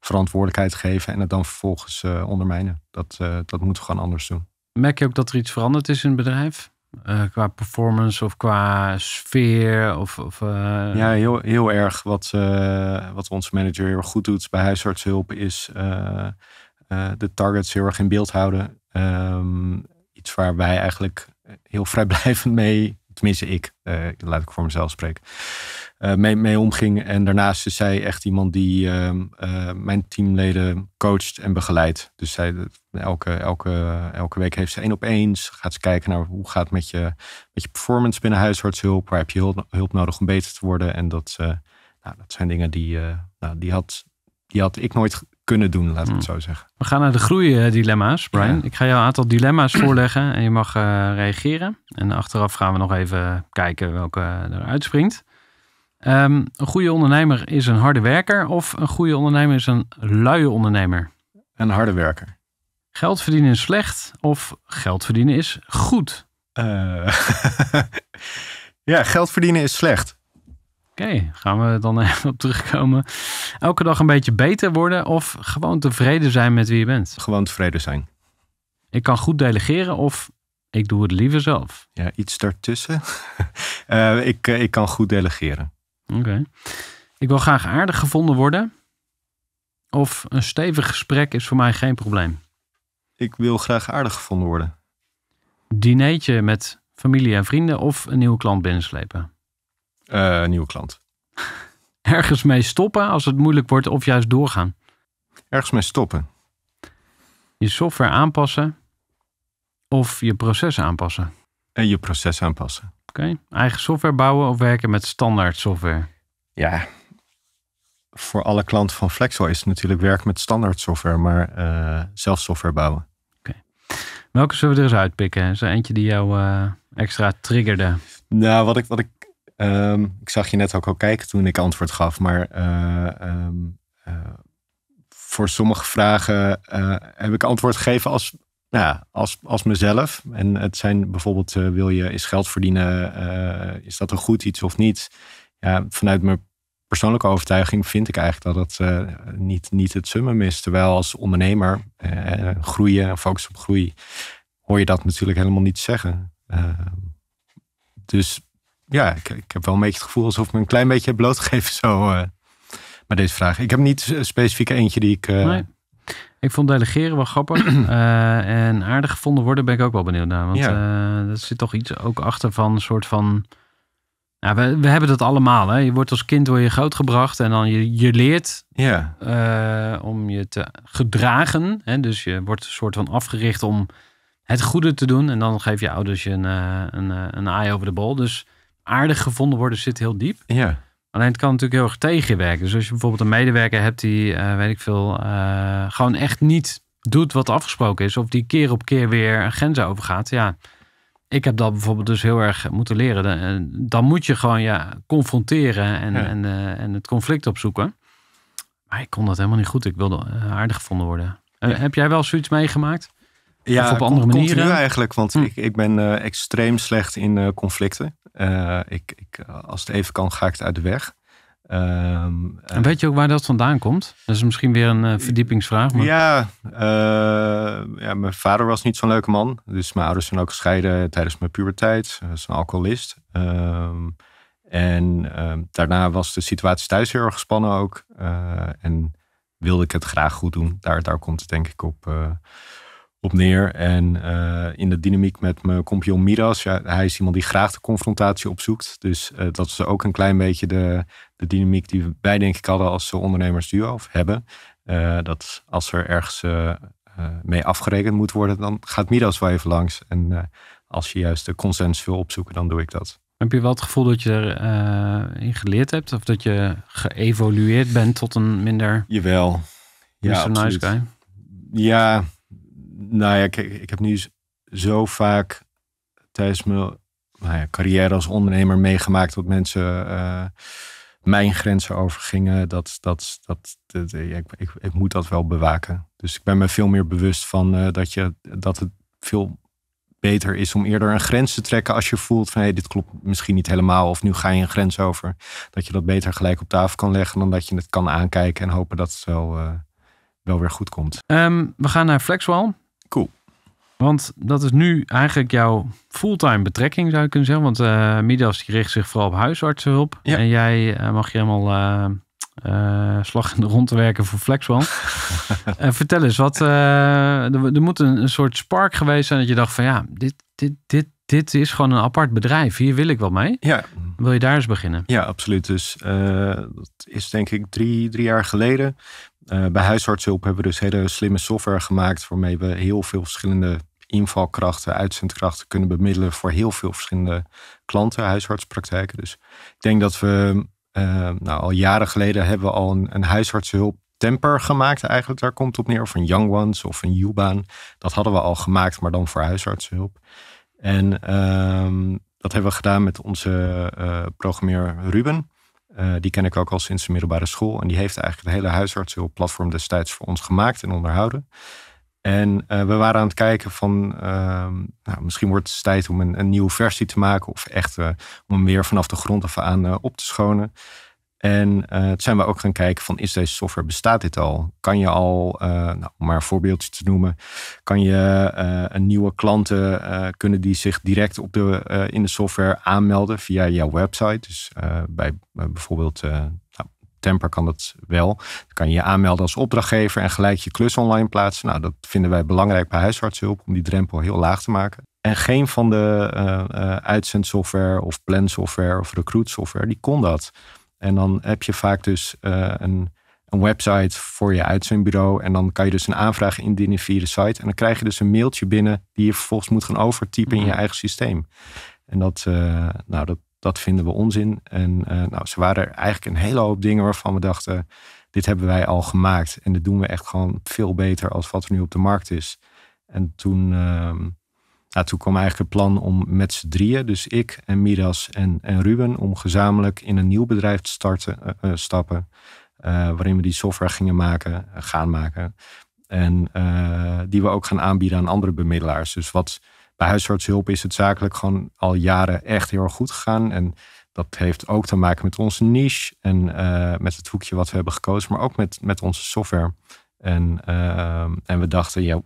B: verantwoordelijkheid geven en het dan vervolgens ondermijnen. Dat, dat moeten we gewoon anders doen. Merk je ook dat er iets veranderd
A: is in het bedrijf? Eh, qua performance of qua sfeer? Of, of eh, Ja,
B: heel, heel erg. Wat, eh, wat onze manager heel erg goed doet bij huisartshulp is de targets heel erg in beeld houden. Ehm, iets waar wij eigenlijk heel vrijblijvend mee, tenminste ik, laat ik voor mezelf spreken eh, mee, omging. En daarnaast is zij echt iemand die ehm, eh, mijn teamleden coacht en begeleidt. Dus zij, elke, elke, elke week heeft ze één op één, Gaat ze kijken naar hoe gaat het met je, met je performance binnen huisartshulp. Waar heb je hulp, nodig om beter te worden? En dat, eh, nou, dat zijn dingen die, nou, die, had, die had ik nooit kunnen doen, laat ik het hmm. zo zeggen.
A: We gaan naar de groeidilemma's, Brian. Ik ga jou een aantal dilemma's *clears throat* voorleggen en je mag reageren. En achteraf gaan we nog even kijken welke eruit springt. Ehm, een goede ondernemer is een harde werker of een goede ondernemer is een luie ondernemer? Een harde werker. Geld verdienen is slecht of geld verdienen is goed? Eh, *laughs* ja, geld verdienen is slecht. Oké, gaan we dan even op terugkomen. Elke dag een beetje beter worden of gewoon
B: tevreden zijn met wie je bent? Gewoon tevreden zijn. Ik kan goed delegeren of ik doe het liever zelf. Ja, iets daartussen. *laughs* Eh, ik, eh, ik kan goed delegeren. Oké.
A: Ik wil graag aardig gevonden worden. Of een stevig gesprek is voor mij geen probleem. Ik
B: wil graag aardig
A: gevonden worden. Dineetje met familie en vrienden of een nieuwe klant binnenslepen? Eh, een nieuwe klant. *laughs* Ergens mee stoppen als het moeilijk wordt of juist doorgaan? Ergens mee stoppen. Je software aanpassen of je proces aanpassen?
B: En je proces aanpassen.
A: Eigen software bouwen of werken met standaard
B: software? Ja, voor alle klanten van Flexo is het natuurlijk werk met standaard software, maar uh, zelf software bouwen.
A: Welke zullen we er eens uitpikken? Is er eentje die jou eh, extra triggerde?
B: Nou, wat ik, wat ik, ehm, ik zag je net ook al kijken toen ik antwoord gaf, maar eh, ehm, voor sommige vragen heb ik antwoord gegeven als nou ja, als, als mezelf. En het zijn bijvoorbeeld, eh, wil je, is geld verdienen, eh, is dat een goed iets of niet? Ja, vanuit mijn persoonlijke overtuiging vind ik eigenlijk dat dat eh, niet, niet het summum is. Terwijl als ondernemer groeien en focus op groei, hoor je dat natuurlijk helemaal niet zeggen. Ehm, dus ja, ik, ik, heb wel een beetje het gevoel alsof ik me een klein beetje heb blootgegeven *laughs* zo. maar deze vraag, ik heb niet specifiek eentje die ik...
A: Ik vond delegeren wel grappig. *clears throat* Eh, en aardig gevonden worden ben ik ook wel benieuwd naar. Want ja. Uh, zit toch iets ook achter van een soort van... Ja, nou, we, we, hebben dat allemaal. Hè? Je wordt als kind door je grootgebracht en dan je, je leert ja. Eh, om je te gedragen. Hè? Dus je wordt een soort van afgericht om het goede te doen. En dan geef je ouders je een, een, een eye over de bol. Dus aardig gevonden worden zit heel diep. Ja. Alleen het kan natuurlijk heel erg tegenwerken. Dus als je bijvoorbeeld een medewerker hebt die, eh, weet ik veel, eh, gewoon echt niet doet wat afgesproken is. Of die keer op keer weer een grens overgaat. Ja, ik heb dat bijvoorbeeld dus heel erg moeten leren. Eh, dan, moet je gewoon ja, confronteren en, En, en het conflict opzoeken. Maar ik kon dat helemaal niet goed. Ik wilde aardig
B: gevonden worden.
A: Heb jij wel zoiets meegemaakt? Ja, op andere continu manieren?
B: eigenlijk. Want hm. ik, ik ben extreem slecht in conflicten. Eh, ik, ik, eh, als het even kan, ga ik het uit de weg. Ehm, en
A: weet je ook waar dat vandaan komt? Dat is misschien weer een eh, verdiepingsvraag.
B: Maar... Ja, ja, mijn vader was niet zo'n leuke man. Dus mijn ouders zijn ook gescheiden tijdens mijn puberteit. Hij is een alcoholist. Ehm, en ehm, daarna was de situatie thuis heel erg gespannen ook. en wilde ik het graag goed doen. Daar, daar komt het denk ik op, op neer. En eh, in de dynamiek met mijn kompion Miras, ja, hij is iemand die graag de confrontatie opzoekt. Dus eh, dat is ook een klein beetje de, de dynamiek die wij denk ik hadden als ondernemers ondernemersduo of hebben. Eh, dat als er ergens mee afgerekend moet worden, dan gaat Miras wel even langs. En als je juist de consensus wil opzoeken, dan doe ik dat.
A: Heb je wel het gevoel dat je erin in geleerd hebt? Of dat je geëvolueerd bent tot een minder...
B: Jawel. Ja, absoluut. Nice guy? Ja, nou ja, kijk, ik heb nu zo vaak tijdens mijn nou ja, carrière als ondernemer meegemaakt dat mensen eh, mijn grenzen overgingen. Dat, dat, dat, dat eh, ik, ik, moet dat wel bewaken. Dus ik ben me veel meer bewust van eh, dat, je, dat het veel beter is om eerder een grens te trekken als je voelt van hé, dit klopt misschien niet helemaal of nu ga je een grens over. Dat je dat beter gelijk op tafel kan leggen dan dat je het kan aankijken en hopen dat het wel, wel weer goed komt.
A: Ehm, we gaan naar Flexwall. Cool. Want dat is nu eigenlijk jouw fulltime betrekking, zou je kunnen zeggen. Want eh, Midas richt zich vooral op huisartsenhulp. Ja. En jij eh, mag je helemaal uh, slag in de rond werken voor En *laughs* vertel eens, wat, er, er, moet een, soort spark geweest zijn dat je dacht van ja, dit, dit, dit, dit is gewoon een apart bedrijf. Hier wil ik wel mee. Ja.
B: Wil je daar eens beginnen? Ja, absoluut. Dus dat is denk ik drie, drie jaar geleden eh, bij huisartshulp hebben we dus hele slimme software gemaakt waarmee we heel veel verschillende invalkrachten, uitzendkrachten kunnen bemiddelen voor heel veel verschillende klanten, huisartspraktijken. Dus ik denk dat we eh, nou, al jaren geleden hebben we al een, een huisartshulp temper gemaakt eigenlijk. Daar komt het op neer. Of een Young Ones of een U-baan. Dat hadden we al gemaakt, maar dan voor huisartshulp. En ehm, dat hebben we gedaan met onze uh, eh, programmeur Ruben. Eh, die ken ik ook al sinds de middelbare school. En die heeft eigenlijk het hele huisartsenhulpplatform destijds voor ons gemaakt en onderhouden. En eh, we waren aan het kijken van, ehm, nou, misschien wordt het tijd om een, een, nieuwe versie te maken. Of echt eh, om hem weer vanaf de grond af aan op te schonen. En uh, zijn we ook gaan kijken van is deze software, bestaat dit al? Kan je al, eh, nou, om maar een voorbeeldje te noemen, kan je eh, een nieuwe klanten, kunnen die zich direct op de, in de software aanmelden via jouw website? Dus bij bijvoorbeeld nou, Temper kan dat wel. Dan kan je je aanmelden als opdrachtgever en gelijk je klus online plaatsen. Nou, dat vinden wij belangrijk bij huisartshulp om die drempel heel laag te maken. En geen van de uitzendsoftware of plansoftware of recruitsoftware, die kon dat. En dan heb je vaak dus eh, een, een, website voor je uitzendbureau. En dan kan je dus een aanvraag indienen via de site. En dan krijg je dus een mailtje binnen die je vervolgens moet gaan overtypen in je mhm. eigen systeem. En dat, eh, nou, dat, dat vinden we onzin. En eh, nou, ze waren er eigenlijk een hele hoop dingen waarvan we dachten, dit hebben wij al gemaakt. En dit doen we echt gewoon veel beter als wat er nu op de markt is. En toen ehm, toen kwam eigenlijk het plan om met z'n drieën, dus ik en Miras en, en Ruben, om gezamenlijk in een nieuw bedrijf te starten, eh, eh, stappen. Eh, waarin we die software gingen maken, gaan maken. En die we ook gaan aanbieden aan andere bemiddelaars. Dus wat bij huisartshulp is het zakelijk gewoon al jaren echt heel erg goed gegaan. En dat heeft ook te maken met onze niche en met het hoekje wat we hebben gekozen, maar ook met, met onze software. En, ehm, en we dachten, ja,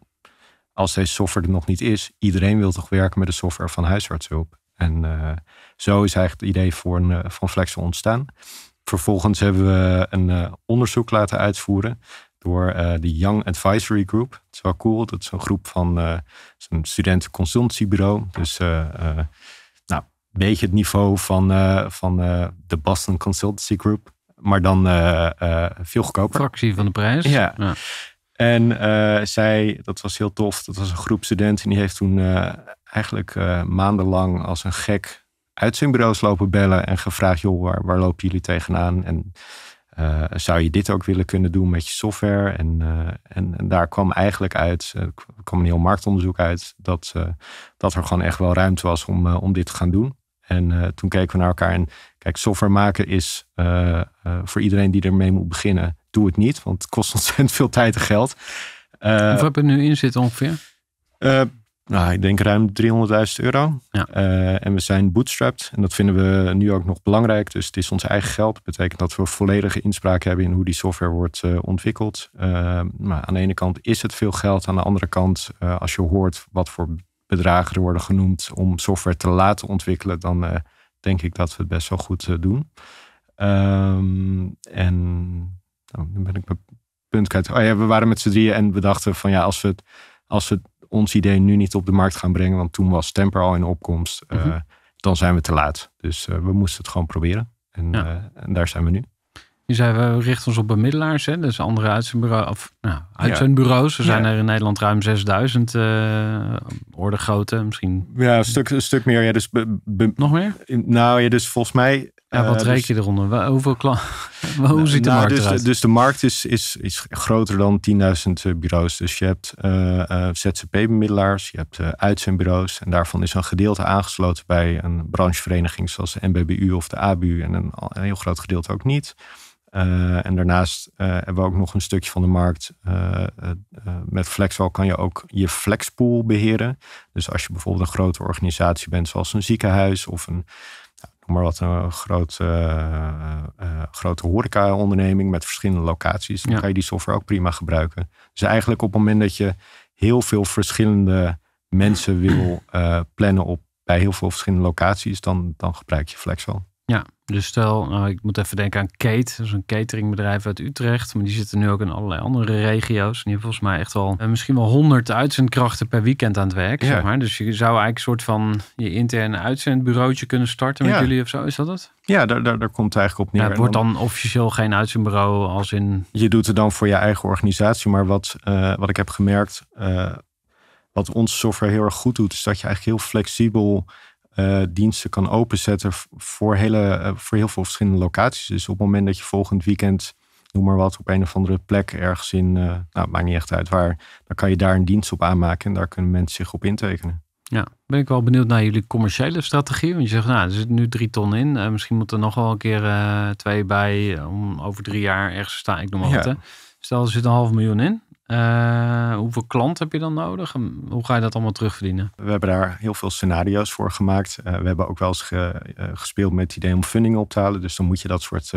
B: als deze software er nog niet is, iedereen wil toch werken met de software van huisartshulp. En eh, zo is eigenlijk het idee voor een, eh, van Flexel ontstaan. Vervolgens hebben we een eh, onderzoek laten uitvoeren door de Young Advisory Group. het is wel cool. Dat is een groep van een studentenconsultiebureau. Dus nou, een beetje het niveau van, van de Boston Consultancy Group maar dan veel goedkoper. Fractie van de prijs. ja. En eh, zij, dat was heel tof, dat was een groep studenten. En die heeft toen eh, eigenlijk eh, maandenlang als een gek uitzendbureaus lopen bellen. En gevraagd, joh, waar, waar lopen jullie tegenaan? En zou je dit ook willen kunnen doen met je software? En, en, en, daar kwam eigenlijk uit, er kwam een heel marktonderzoek uit, dat, dat er gewoon echt wel ruimte was om, om dit te gaan doen. En toen keken we naar elkaar en Kijk, software maken is eh, eh, voor iedereen die ermee moet beginnen, doe het niet, want het kost *laughs* ontzettend veel tijd en geld. Uh, eh, Hoeveel heb
A: er nu in zitten ongeveer?
B: nou, ik denk ruim 300.000 euro. Ja. en we zijn bootstrapped en dat vinden we nu ook nog belangrijk. Dus het is ons eigen geld. Dat betekent dat we volledige inspraak hebben in hoe die software wordt ontwikkeld. maar aan de ene kant is het veel geld. Aan de andere kant, als je hoort wat voor bedragen er worden genoemd om software te laten ontwikkelen, dan denk ik dat we het best wel goed eh, doen. Ehm, en nou, dan nu ben ik mijn punt kwijt. Oh ja, we waren met z'n drieën en we dachten van ja, als we, het, als we ons idee nu niet op de markt gaan brengen, want toen was Temper al in opkomst, eh, mhm. dan zijn we te laat. Dus eh, we moesten het gewoon proberen. En, en, daar zijn we nu.
A: Je zei, we richten ons op bemiddelaars. Hè? Dus andere uitzendbureaus. Of, nou, uitzendbureaus. Er zijn er in Nederland ruim 6000 uh, eh, orde grote. Misschien.
B: Ja, een stuk, een stuk meer. Ja, dus Nog meer? Nou ja, dus volgens mij. Ja, wat uh, reken dus je eronder? Hoeveel klanten? *laughs*
A: Hoe nou, ziet de nou, markt dus, eruit? Dus
B: de markt is, is, is groter dan 10.000 eh, bureaus. Dus je hebt uh, ZZP-bemiddelaars, je hebt uitzendbureaus. En daarvan is een gedeelte aangesloten bij een branchevereniging zoals de NBBU of de ABU. En een heel groot gedeelte ook niet. Eh, en daarnaast uh, hebben we ook nog een stukje van de markt. Eh, met Flexwell kan je ook je flexpool beheren. Dus als je bijvoorbeeld een grote organisatie bent, zoals een ziekenhuis of een, noem maar wat, een grote, grote horeca-onderneming met verschillende locaties, dan ja. kan je die software ook prima gebruiken. Dus eigenlijk op het moment dat je heel veel verschillende mensen wil plannen op bij heel veel verschillende locaties, dan, dan gebruik je Flexwell.
A: Ja, dus stel, nou, ik moet even denken aan Kate. Dat is een cateringbedrijf uit Utrecht. Maar die zitten nu ook in allerlei andere regio's. En die hebben volgens mij echt wel eh, misschien wel honderd uitzendkrachten per weekend aan het werk. Zeg maar. Dus je zou eigenlijk een soort van je interne uitzendbureautje kunnen starten met jullie of zo. Is dat het?
B: Ja, daar, daar, daar komt het eigenlijk op neer. het wordt dan
A: officieel geen uitzendbureau als in...
B: Je doet het dan voor je eigen organisatie. Maar wat, eh, wat ik heb gemerkt, eh, wat onze software heel erg goed doet... is dat je eigenlijk heel flexibel eh, diensten kan openzetten voor, hele, eh, voor heel veel verschillende locaties. Dus op het moment dat je volgend weekend, noem maar wat, op een of andere plek ergens in, eh, nou maakt niet echt uit waar, dan kan je daar een dienst op aanmaken en daar kunnen mensen zich op intekenen.
A: Ja, ben ik wel benieuwd naar jullie commerciële strategie. Want je zegt, nou, er zit nu drie ton in. misschien moet er nog wel een keer twee bij om over drie jaar ergens te staan. Ik noem maar wat. Hè? Stel, er zit een half miljoen in. Eh, hoeveel klant heb je dan nodig? Ehm, hoe ga je dat allemaal terugverdienen?
B: We hebben daar heel veel scenario's voor gemaakt. Eh, we hebben ook wel eens eh, gespeeld met het idee om funding op te halen. Dus dan moet je dat soort,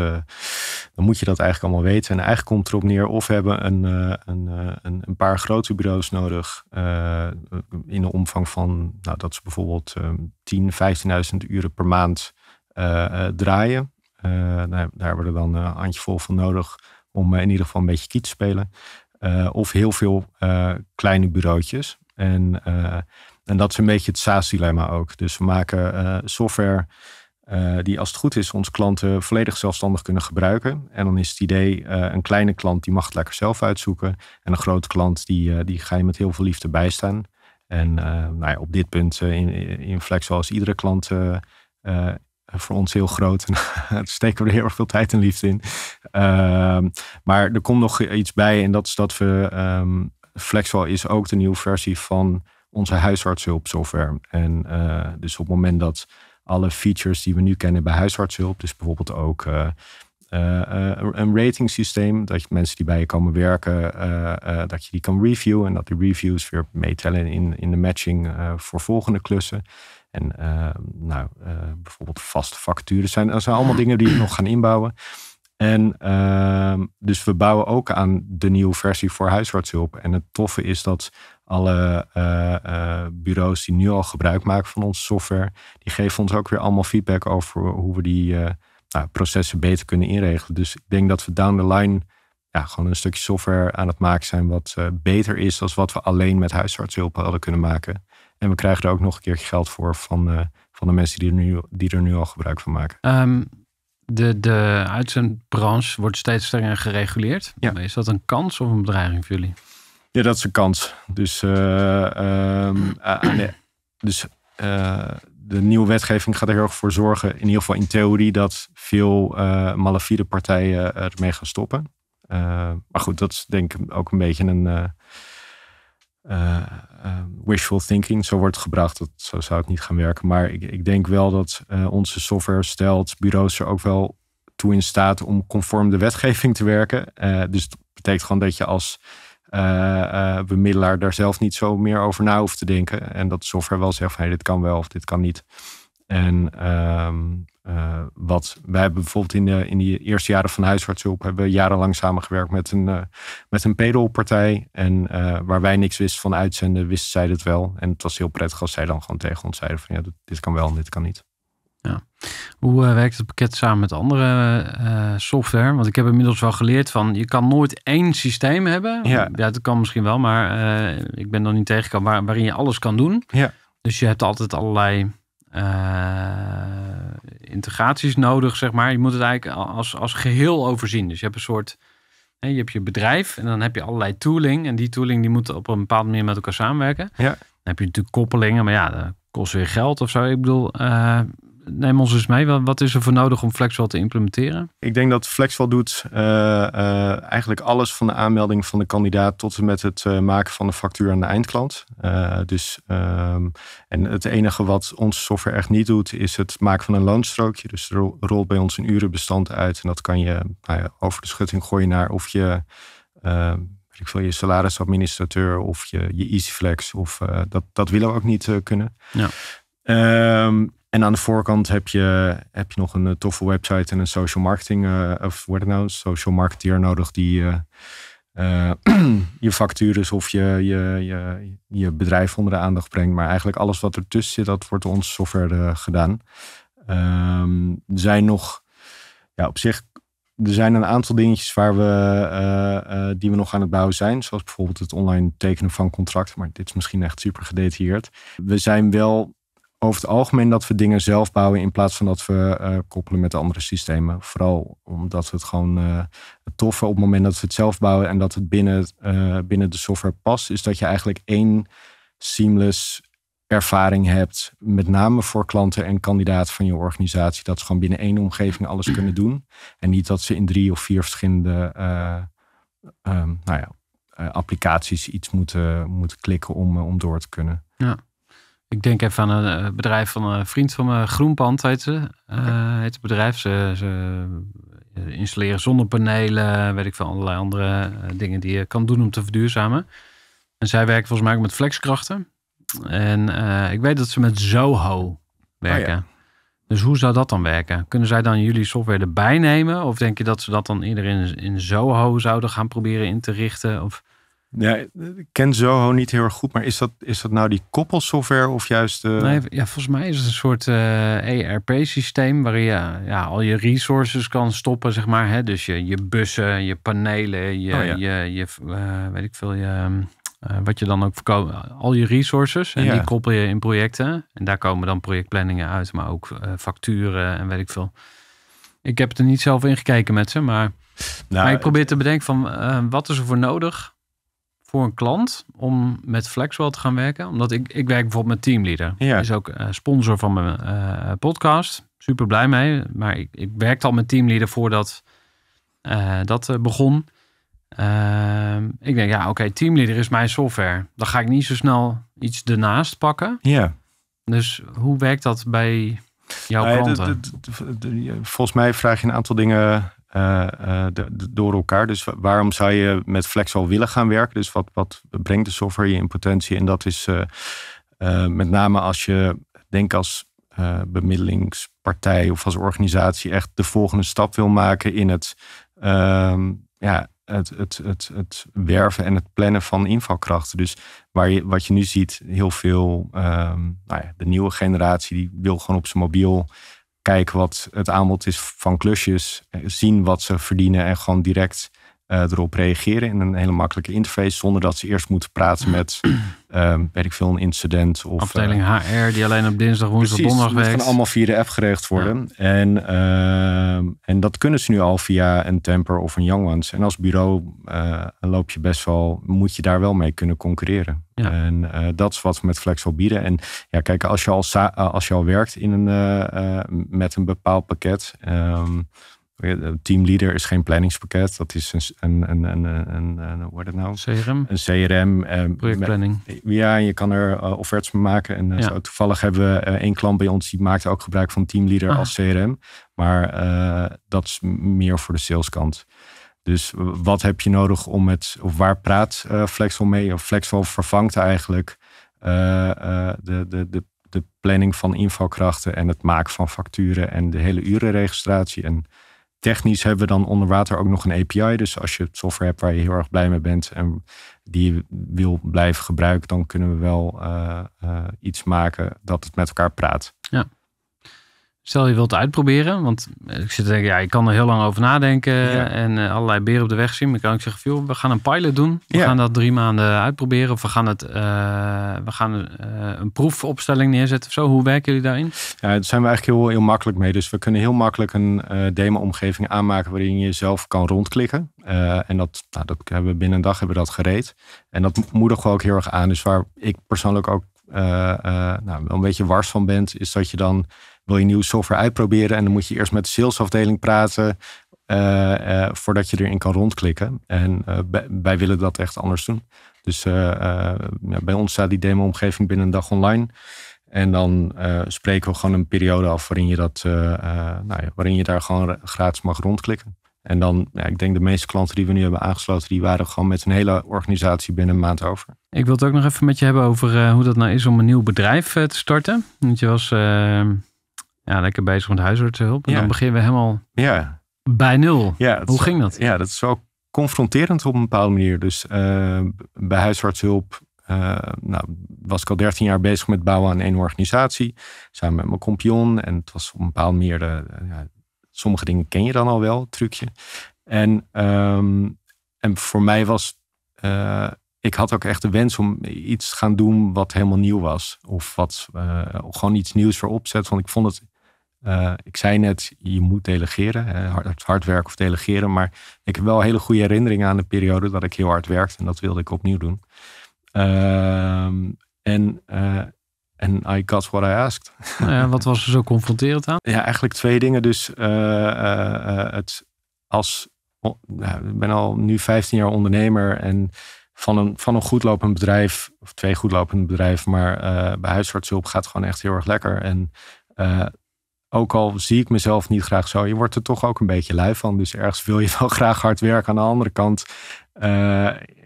B: dan moet je dat eigenlijk allemaal weten. En eigenlijk komt erop neer of we hebben een, een, een, paar grote bureaus nodig. in de omvang van, nou, dat ze bijvoorbeeld 10.000, ehm, 15.000 uren per maand draaien. daar, daar hebben we dan een handjevol van nodig om in ieder geval een beetje kiet te spelen. Uh, of heel veel eh, kleine bureautjes. En, eh, en dat is een beetje het SaaS-dilemma ook. Dus we maken software die als het goed is onze klanten volledig zelfstandig kunnen gebruiken. En dan is het idee, een kleine klant die mag het lekker zelf uitzoeken. En een grote klant die, die ga je met heel veel liefde bijstaan. En nou ja, op dit punt in, in Flex, zoals iedere klant... Uh, eh, voor ons heel groot. *laughs* En daar steken we er heel erg veel tijd en liefde in. Ehm, maar er komt nog iets bij en dat is dat we... Um, is ook de nieuwe versie van onze huisartshulpsoftware. En eh, dus op het moment dat alle features die we nu kennen bij huisartshulp, dus bijvoorbeeld ook eh, een rating systeem, dat je mensen die bij je komen werken, dat je die kan reviewen en dat die reviews weer meetellen in, in de matching voor volgende klussen. En ehm, nou, eh, bijvoorbeeld vaste facturen. zijn, dat zijn allemaal dingen die we nog gaan inbouwen. En ehm, dus we bouwen ook aan de nieuwe versie voor huisartshulp. En het toffe is dat alle eh, eh, bureaus die nu al gebruik maken van onze software, die geven ons ook weer allemaal feedback over hoe we die nou, processen beter kunnen inregelen. Dus ik denk dat we down the line ja, gewoon een stukje software aan het maken zijn wat beter is dan wat we alleen met huisartshulp hadden kunnen maken. En we krijgen er ook nog een keertje geld voor van, eh, van de mensen die er, nu, die er nu al gebruik van maken.
A: Ehm, de, de uitzendbranche wordt steeds strenger gereguleerd. Is dat een kans of een bedreiging voor jullie?
B: Ja, dat is een kans. Dus, eh, ehm, eh, nee. dus de nieuwe wetgeving gaat er heel erg voor zorgen, in ieder geval in theorie, dat veel malafide partijen ermee gaan stoppen. maar goed, dat is denk ik ook een beetje een eh, eh, wishful thinking zo wordt gebracht. Dat, zo zou het niet gaan werken. Maar ik, ik denk wel dat eh, onze software stelt bureaus er ook wel toe in staat om conform de wetgeving te werken. dus dat betekent gewoon dat je als bemiddelaar daar zelf niet zo meer over na hoeft te denken. En dat de software wel zegt van hey, dit kan wel of dit kan niet. En ehm, eh, wat wij hebben bijvoorbeeld in de, in die eerste jaren van huisartshulp hebben we jarenlang samengewerkt met een, uh, met een pedelpartij En eh, waar wij niks wisten van uitzenden, wisten zij dat wel. En het was heel prettig als zij dan gewoon tegen ons zeiden van ja, dit kan wel en dit kan niet. Ja.
A: Hoe werkt het pakket samen met andere software? Want ik heb inmiddels wel geleerd van je kan nooit één systeem hebben. Ja, dat kan misschien wel, maar ik ben er niet tegengekomen waar, waarin je alles kan doen. Ja. Dus je hebt altijd allerlei eh, integraties nodig, zeg maar. Je moet het eigenlijk als, als geheel overzien. Dus je hebt een soort je hebt je bedrijf en dan heb je allerlei tooling. En die tooling die moet op een bepaalde manier met elkaar samenwerken. Ja. Dan heb je natuurlijk koppelingen, maar ja, dat kost weer geld of zo. Ik bedoel, eh, neem ons eens mee. Wat is er voor nodig om Flexwell te implementeren?
B: Ik denk dat Flexwell doet eh, eh, eigenlijk alles van de aanmelding van de kandidaat tot en met het eh, maken van de factuur aan de eindklant. dus, ehm, en het enige wat onze software echt niet doet, is het maken van een loonstrookje. Dus er rolt bij ons een urenbestand uit. En dat kan je nou over de schutting gooien naar of je ehm, ik wil je salarisadministrateur of je, je EasyFlex. Of, dat, dat willen we ook niet kunnen. Ja. Ehm, en aan de voorkant heb je, heb je nog een eh, toffe website en een social marketing, uh, of wat nou, social marketeer nodig die uh, uh, *clears throat* je factures of je, je, je, je bedrijf onder de aandacht brengt. Maar eigenlijk alles wat ertussen zit, dat wordt ons onze software gedaan. Ehm, er zijn nog, ja, op zich, er zijn een aantal dingetjes waar we, die we nog aan het bouwen zijn. Zoals bijvoorbeeld het online tekenen van contracten. Maar dit is misschien echt super gedetailleerd. We zijn wel over het algemeen dat we dingen zelf bouwen in plaats van dat we eh, koppelen met andere systemen. Vooral omdat we het gewoon eh, het toffe op het moment dat we het zelf bouwen en dat het binnen, eh, binnen de software past, is dat je eigenlijk één seamless ervaring hebt. Met name voor klanten en kandidaten van je organisatie. Dat ze gewoon binnen één omgeving alles kunnen doen. En niet dat ze in drie of vier verschillende um, nou ja, applicaties iets moeten, moeten klikken om, om door te kunnen.
A: Ja ik denk even aan een eh, bedrijf van een vriend van me, Groenpand heet ze. Eh, heet het bedrijf. Ze, ze, eh, installeren zonnepanelen, weet ik veel, allerlei andere dingen die je kan doen om te verduurzamen. En zij werken volgens mij ook met flexkrachten. En ik weet dat ze met Zoho oh, werken. Dus hoe zou dat dan werken? Kunnen zij dan jullie software erbij nemen? Of denk je dat ze dat dan iedereen in Zoho zouden gaan proberen in te richten? Of... Ja, ik
B: ken Zoho niet heel erg goed, maar is dat, is dat nou die koppelsoftware of juist... Eh? Nee,
A: ja, volgens mij is het een soort ERP-systeem eh, e waarin je ja, al je resources kan stoppen, zeg maar. Hè? Dus je, je bussen, je panelen, je, oh, je, je eh, weet ik veel, je, wat je dan ook verkoopt. Al je resources en die koppel je in projecten. En daar komen dan projectplanningen uit, maar ook facturen en weet ik veel. Ik heb er niet zelf in gekeken met ze, maar, nou, maar ik probeer te bedenken van wat is er voor nodig voor een klant om met Flexwell te gaan werken. Omdat ik, ik werk bijvoorbeeld met Teamleader. Ja. Is ook eh, sponsor van mijn eh, podcast. Super blij mee. Maar ik, ik werkte al met Teamleader voordat eh, dat begon. Ehm, ik denk, ja, oké, okay, Teamleader is mijn software. Dan ga ik niet zo snel iets ernaast pakken. Ja. Dus hoe werkt dat bij jouw nou klanten?
B: Volgens mij vraag je een aantal dingen eh, eh, door elkaar. Dus waarom zou je met Flex al willen gaan werken? Dus wat, wat brengt de software je in potentie? En dat is eh, met name als je, denk als bemiddelingspartij of als organisatie, echt de volgende stap wil maken in het, ehm, ja, het, het, het, het werven en het plannen van invalkrachten. Dus waar je, wat je nu ziet, heel veel, ehm, nou ja, de nieuwe generatie, die wil gewoon op zijn mobiel Kijk wat het aanbod is van klusjes, eh, zien wat ze verdienen en gewoon direct eh, erop reageren in een hele makkelijke interface. Zonder dat ze eerst moeten praten met, *clears throat* ehm, weet ik veel, een incident. Of, Afdeling HR
A: eh, die alleen op dinsdag, woensdag, donderdag werkt. Dat kan allemaal
B: via de app geregeld worden. En, ehm, en dat kunnen ze nu al via een Temper of een Young Ones. En als bureau eh, loop je best wel, moet je daar wel mee kunnen concurreren. En dat is wat we met Flex wil bieden. En ja, kijk, als je al, als je al werkt in een, met een bepaald pakket... Ehm, Teamleader is geen planningspakket. Dat is een, een, een, een, een hoe wordt het nou? CRM. Een CRM. Eh, Projectplanning. ja, je kan er eh, offertes mee maken. En eh, zo, toevallig hebben we eh, één klant bij ons die maakt ook gebruik van Teamleader ah. als CRM. Maar dat is meer voor de saleskant. Dus wat heb je nodig om het, of waar praat Flexel mee? Of Flexel vervangt eigenlijk de, de, de de planning van invalkrachten en het maken van facturen en de hele urenregistratie en Technisch hebben we dan onder water ook nog een API. Dus als je software hebt waar je heel erg blij mee bent en die je wil blijven gebruiken, dan kunnen we wel eh, eh, iets maken dat het met elkaar praat. Stel
A: je wilt uitproberen, want eh, ik zit te denken, ja, ik kan er heel lang over nadenken en eh, allerlei beren op de weg zien. Maar ik kan ook zeggen, joh, we gaan een pilot doen. We ja. gaan dat drie maanden uitproberen. Of we gaan, het, eh, we gaan een proefopstelling neerzetten of zo. Hoe werken jullie daarin?
B: Ja, daar zijn we eigenlijk heel, heel makkelijk mee. Dus we kunnen heel makkelijk een demo-omgeving aanmaken waarin je zelf kan rondklikken. en dat, nou, dat hebben we binnen een dag hebben we dat gereed. En dat moedigen we ook heel erg aan. Dus waar ik persoonlijk ook nou, een beetje wars van ben, is dat je dan wil je nieuwe software uitproberen en dan moet je eerst met de salesafdeling praten eh, eh, voordat je erin kan rondklikken. En eh, wij willen dat echt anders doen. Dus bij ons staat die demo-omgeving binnen een dag online. En dan uh, spreken we gewoon een periode af waarin je, dat, nou ja, waarin je daar gewoon gratis mag rondklikken. En dan, ja, ik denk de meeste klanten die we nu hebben aangesloten, die waren gewoon met een hele organisatie binnen een maand over.
A: Ik wil het ook nog even met je hebben over hoe dat nou is om een nieuw bedrijf te starten. Want je was
B: ja, lekker bezig met huisartsenhulp. En dan beginnen we helemaal ja.
A: bij nul.
B: Ja, Hoe ging dat? Ja, dat is wel confronterend op een bepaalde manier. Dus eh, bij huisartshulp, eh, nou, was ik al 13 jaar bezig met bouwen aan één organisatie. Samen met mijn compagnon. En het was op een bepaalde manier... Eh, ja, sommige dingen ken je dan al wel, trucje. En, ehm, en voor mij was... ik had ook echt de wens om iets te gaan doen wat helemaal nieuw was. Of wat gewoon iets nieuws voor opzet. Want ik vond het eh, ik zei net, je moet delegeren, hard, hard werken of delegeren. Maar ik heb wel hele goede herinneringen aan de periode dat ik heel hard werkte. En dat wilde ik opnieuw doen. Ehm, eh, en I got what I asked. Nou ja, wat was er zo confronterend aan? *laughs* Ja, eigenlijk twee dingen. Dus eh, het als, ik ben al nu 15 jaar ondernemer en van een, van een goedlopend bedrijf, of twee goedlopende bedrijven, maar uh, bij huisartshulp gaat gewoon echt heel erg lekker. En ook al zie ik mezelf niet graag zo, je wordt er toch ook een beetje lui van. Dus ergens wil je wel *laughs* graag hard werken. Aan de andere kant eh,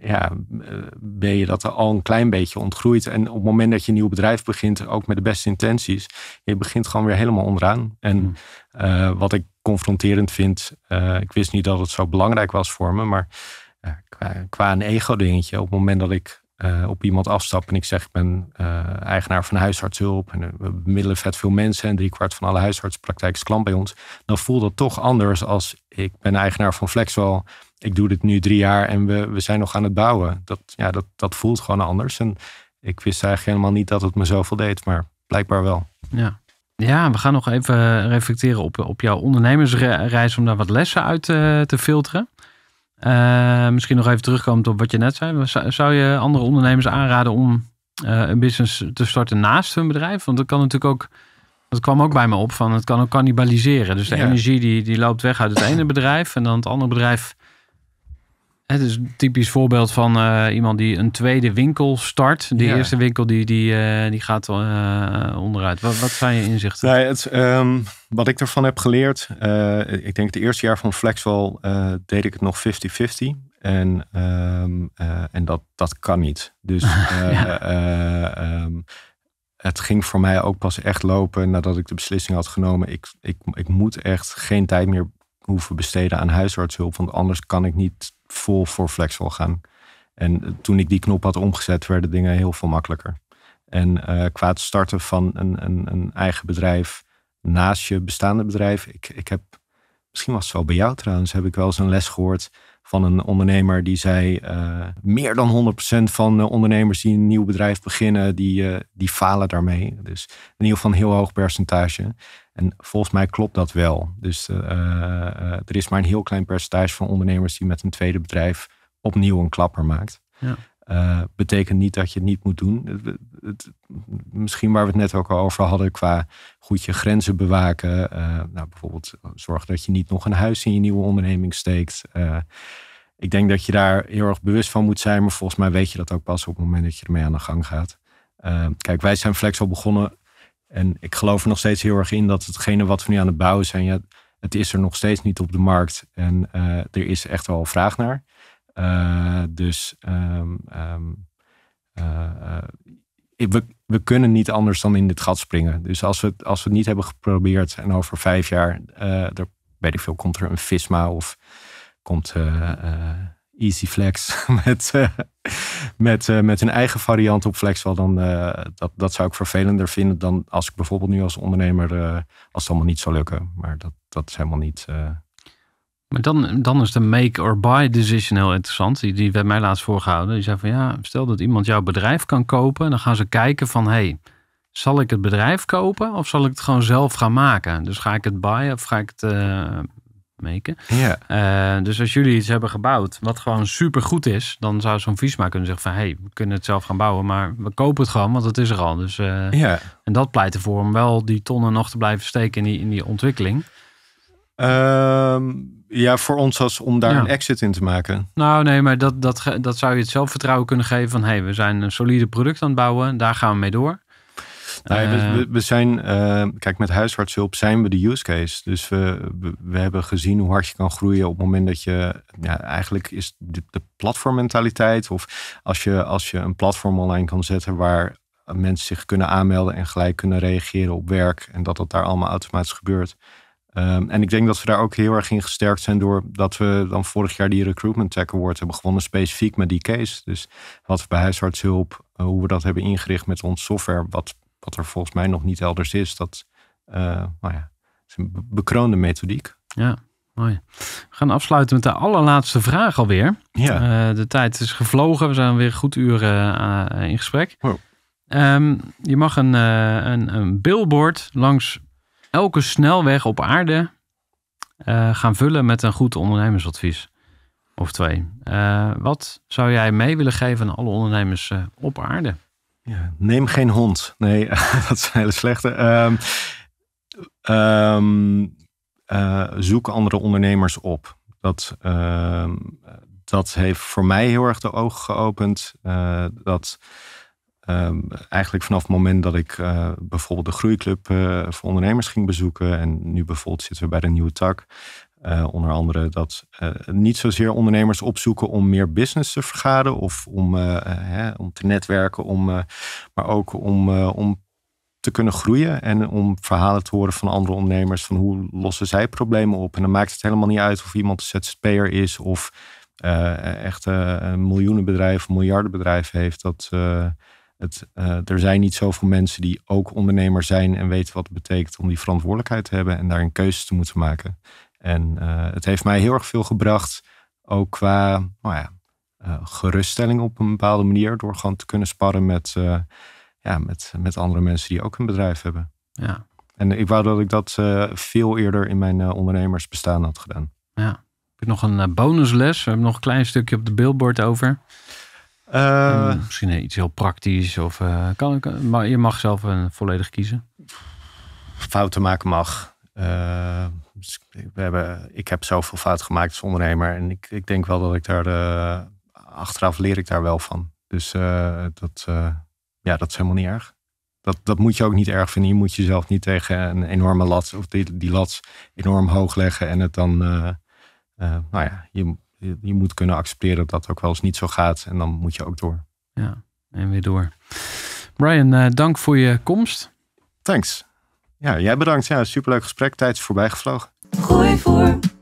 B: ja, eh, ben je dat er al een klein beetje ontgroeit. En op het moment dat je een nieuw bedrijf begint, ook met de beste intenties, je begint gewoon weer helemaal onderaan. En hmm. eh, wat ik confronterend vind, ik wist niet dat het zo belangrijk was voor me, maar qua, qua een ego-dingetje, op het moment dat ik eh, op iemand afstap en ik zeg ik ben eh, eigenaar van huisartshulp en eh, we bemiddelen vet veel mensen en driekwart van alle huisartspraktijk is klant bij ons, dan voelt dat toch anders als ik ben eigenaar van Flexwal, ik doe dit nu drie jaar en we, we zijn nog aan het bouwen. Dat, ja, dat, dat voelt gewoon anders en ik wist eigenlijk helemaal niet dat het me zoveel deed, maar blijkbaar wel.
A: Ja. Ja, we gaan nog even reflecteren op, op jouw ondernemersreis om daar wat lessen uit te, te filteren. Eh, misschien nog even terugkomend op wat je net zei. Zou je andere ondernemers aanraden om eh, een business te starten naast hun bedrijf? Want dat kan natuurlijk ook, dat kwam ook bij me op, van het kan ook cannibaliseren. Dus de energie die, die loopt weg uit het ene bedrijf en dan het andere bedrijf het is een typisch voorbeeld van eh, iemand die een tweede winkel start. De eerste winkel die, die, eh, die gaat eh, onderuit. Wat, wat zijn
B: je inzichten? Nee, het, ehm, wat ik ervan heb geleerd. ik denk het eerste jaar van wel deed ik het nog 50-50. En, ehm, en dat, dat kan niet. Dus *laughs* ehm, het ging voor mij ook pas echt lopen nadat ik de beslissing had genomen. Ik, ik, ik moet echt geen tijd meer hoeven besteden aan huisartshulp, want anders kan ik niet vol voor wel gaan. En eh, toen ik die knop had omgezet, werden dingen heel veel makkelijker. En eh, qua het starten van een, een, een, eigen bedrijf naast je bestaande bedrijf. Ik, ik heb, misschien was het wel bij jou trouwens, heb ik wel eens een les gehoord van een ondernemer die zei: eh, meer dan 100% van eh, ondernemers die een nieuw bedrijf beginnen, die, eh, die falen daarmee. Dus in ieder geval een heel hoog percentage. En volgens mij klopt dat wel. Dus er is maar een heel klein percentage van ondernemers die met een tweede bedrijf opnieuw een klapper maakt. Ja. Uh, betekent niet dat je het niet moet doen. Het, misschien waar we het net ook al over hadden, qua goed je grenzen bewaken. Eh, nou, bijvoorbeeld zorg dat je niet nog een huis in je nieuwe onderneming steekt. Eh, ik denk dat je daar heel erg bewust van moet zijn, maar volgens mij weet je dat ook pas op het moment dat je ermee aan de gang gaat. kijk, wij zijn Flexo begonnen en ik geloof er nog steeds heel erg in dat hetgene wat we nu aan het bouwen zijn, ja, het is er nog steeds niet op de markt en er is echt wel vraag naar. Eh, dus ehm, ehm, eh, eh, we, we kunnen niet anders dan in dit gat springen. Dus als we, het, als we het niet hebben geprobeerd en over vijf jaar, weet ik veel, komt er een Visma of komt Easyflex *laughs* met, met, met hun eigen variant op wel dan dat, dat zou ik vervelender vinden dan als ik bijvoorbeeld nu als ondernemer, als het allemaal niet zou lukken. Maar dat, dat is helemaal niet.
A: Maar dan, dan is de make or buy decision heel interessant. Die, die werd mij laatst voorgehouden. Die zei van ja, stel dat iemand jouw bedrijf kan kopen. Dan gaan ze kijken van hé, hey, zal ik het bedrijf kopen of zal ik het gewoon zelf gaan maken? Dus ga ik het buy of ga ik het uh, maken? Ja. Eh, dus als jullie iets hebben gebouwd wat gewoon super goed is. Dan zou zo'n Viesma kunnen zeggen van hé, hey, we kunnen het zelf gaan bouwen. Maar we kopen het gewoon, want het is er al. Dus, eh, ja. En dat pleit ervoor om wel die tonnen nog te blijven steken in die, in die ontwikkeling. Ehm, ja, voor
B: ons als om daar een exit in te maken.
A: Nou nee, maar dat, dat, dat zou je het zelfvertrouwen kunnen geven van... hé, hey, we zijn een solide product aan het bouwen, daar gaan we mee door.
B: Nee, nou ehm. we, we, zijn, ehm, kijk, met huisartshulp zijn we de use case. Dus we, we hebben gezien hoe hard je kan groeien op het moment dat je, ja, eigenlijk is de, de platformmentaliteit. Of als je, als je een platform online kan zetten waar mensen zich kunnen aanmelden en gelijk kunnen reageren op werk. En dat dat daar allemaal automatisch gebeurt. Ehm, en ik denk dat we daar ook heel erg in gesterkt zijn door dat we dan vorig jaar die Recruitment Tech Award hebben gewonnen, specifiek met die case. Dus wat we bij huisartshulp, eh, hoe we dat hebben ingericht met ons software, wat, wat er volgens mij nog niet elders is, dat eh, nou ja, is een bekroonde methodiek.
A: Ja, mooi. We gaan afsluiten met de allerlaatste vraag alweer. Ja. Eh, de tijd is gevlogen, we zijn weer goed uren in gesprek. Oh. Ehm, je mag een, een, een billboard langs elke snelweg op aarde eh, gaan vullen met een goed ondernemersadvies. Of twee. Eh, wat zou jij mee willen geven aan alle ondernemers eh, op aarde?
B: Ja, neem geen hond. Nee, *laughs* dat is een hele slechte. Ehm, ehm, zoek andere ondernemers op. Dat, ehm, dat heeft voor mij heel erg de ogen geopend. dat Ehm, eigenlijk vanaf het moment dat ik eh, bijvoorbeeld de groeiclub eh, voor ondernemers ging bezoeken. En nu bijvoorbeeld zitten we bij de nieuwe tak. Eh, onder andere dat niet zozeer ondernemers opzoeken om meer business te vergaren of om, hè, om te netwerken, om, maar ook om, om te kunnen groeien en om verhalen te horen van andere ondernemers van hoe lossen zij problemen op. En dan maakt het helemaal niet uit of iemand een ZZP'er is of echt een miljoenenbedrijf, miljardenbedrijf heeft. Dat, eh, er zijn niet zoveel mensen die ook ondernemer zijn en weten wat het betekent om die verantwoordelijkheid te hebben en daarin keuzes te moeten maken. En eh, het heeft mij heel erg veel gebracht, ook qua nou ja, eh, geruststelling op een bepaalde manier, door gewoon te kunnen sparren met, ja, met, met andere mensen die ook een bedrijf hebben. Ja. En ik wou dat ik dat veel eerder in mijn ondernemersbestaan had gedaan.
A: Ja. Ik heb nog een bonusles. We hebben nog een klein stukje op de billboard over. Eh, hmm, misschien iets heel praktisch. Of, eh, kan, kan, maar je mag zelf een volledig kiezen.
B: Fouten maken mag. Eh, dus we hebben, ik heb zoveel fouten gemaakt als ondernemer. En ik, ik denk wel dat ik daar... achteraf leer ik daar wel van. Dus dat, ja, dat is helemaal niet erg. Dat, dat moet je ook niet erg vinden. Je moet jezelf niet tegen een enorme lat... of die, die lat enorm hoog leggen en het dan... nou ja, je, je, moet kunnen accepteren dat dat ook wel eens niet zo gaat. En dan moet je ook door. Ja, en weer door.
A: Brian, eh, dank voor je komst. Thanks.
B: Ja, jij bedankt. Ja, superleuk gesprek. Tijd is voorbij gevlogen. Gooi voor.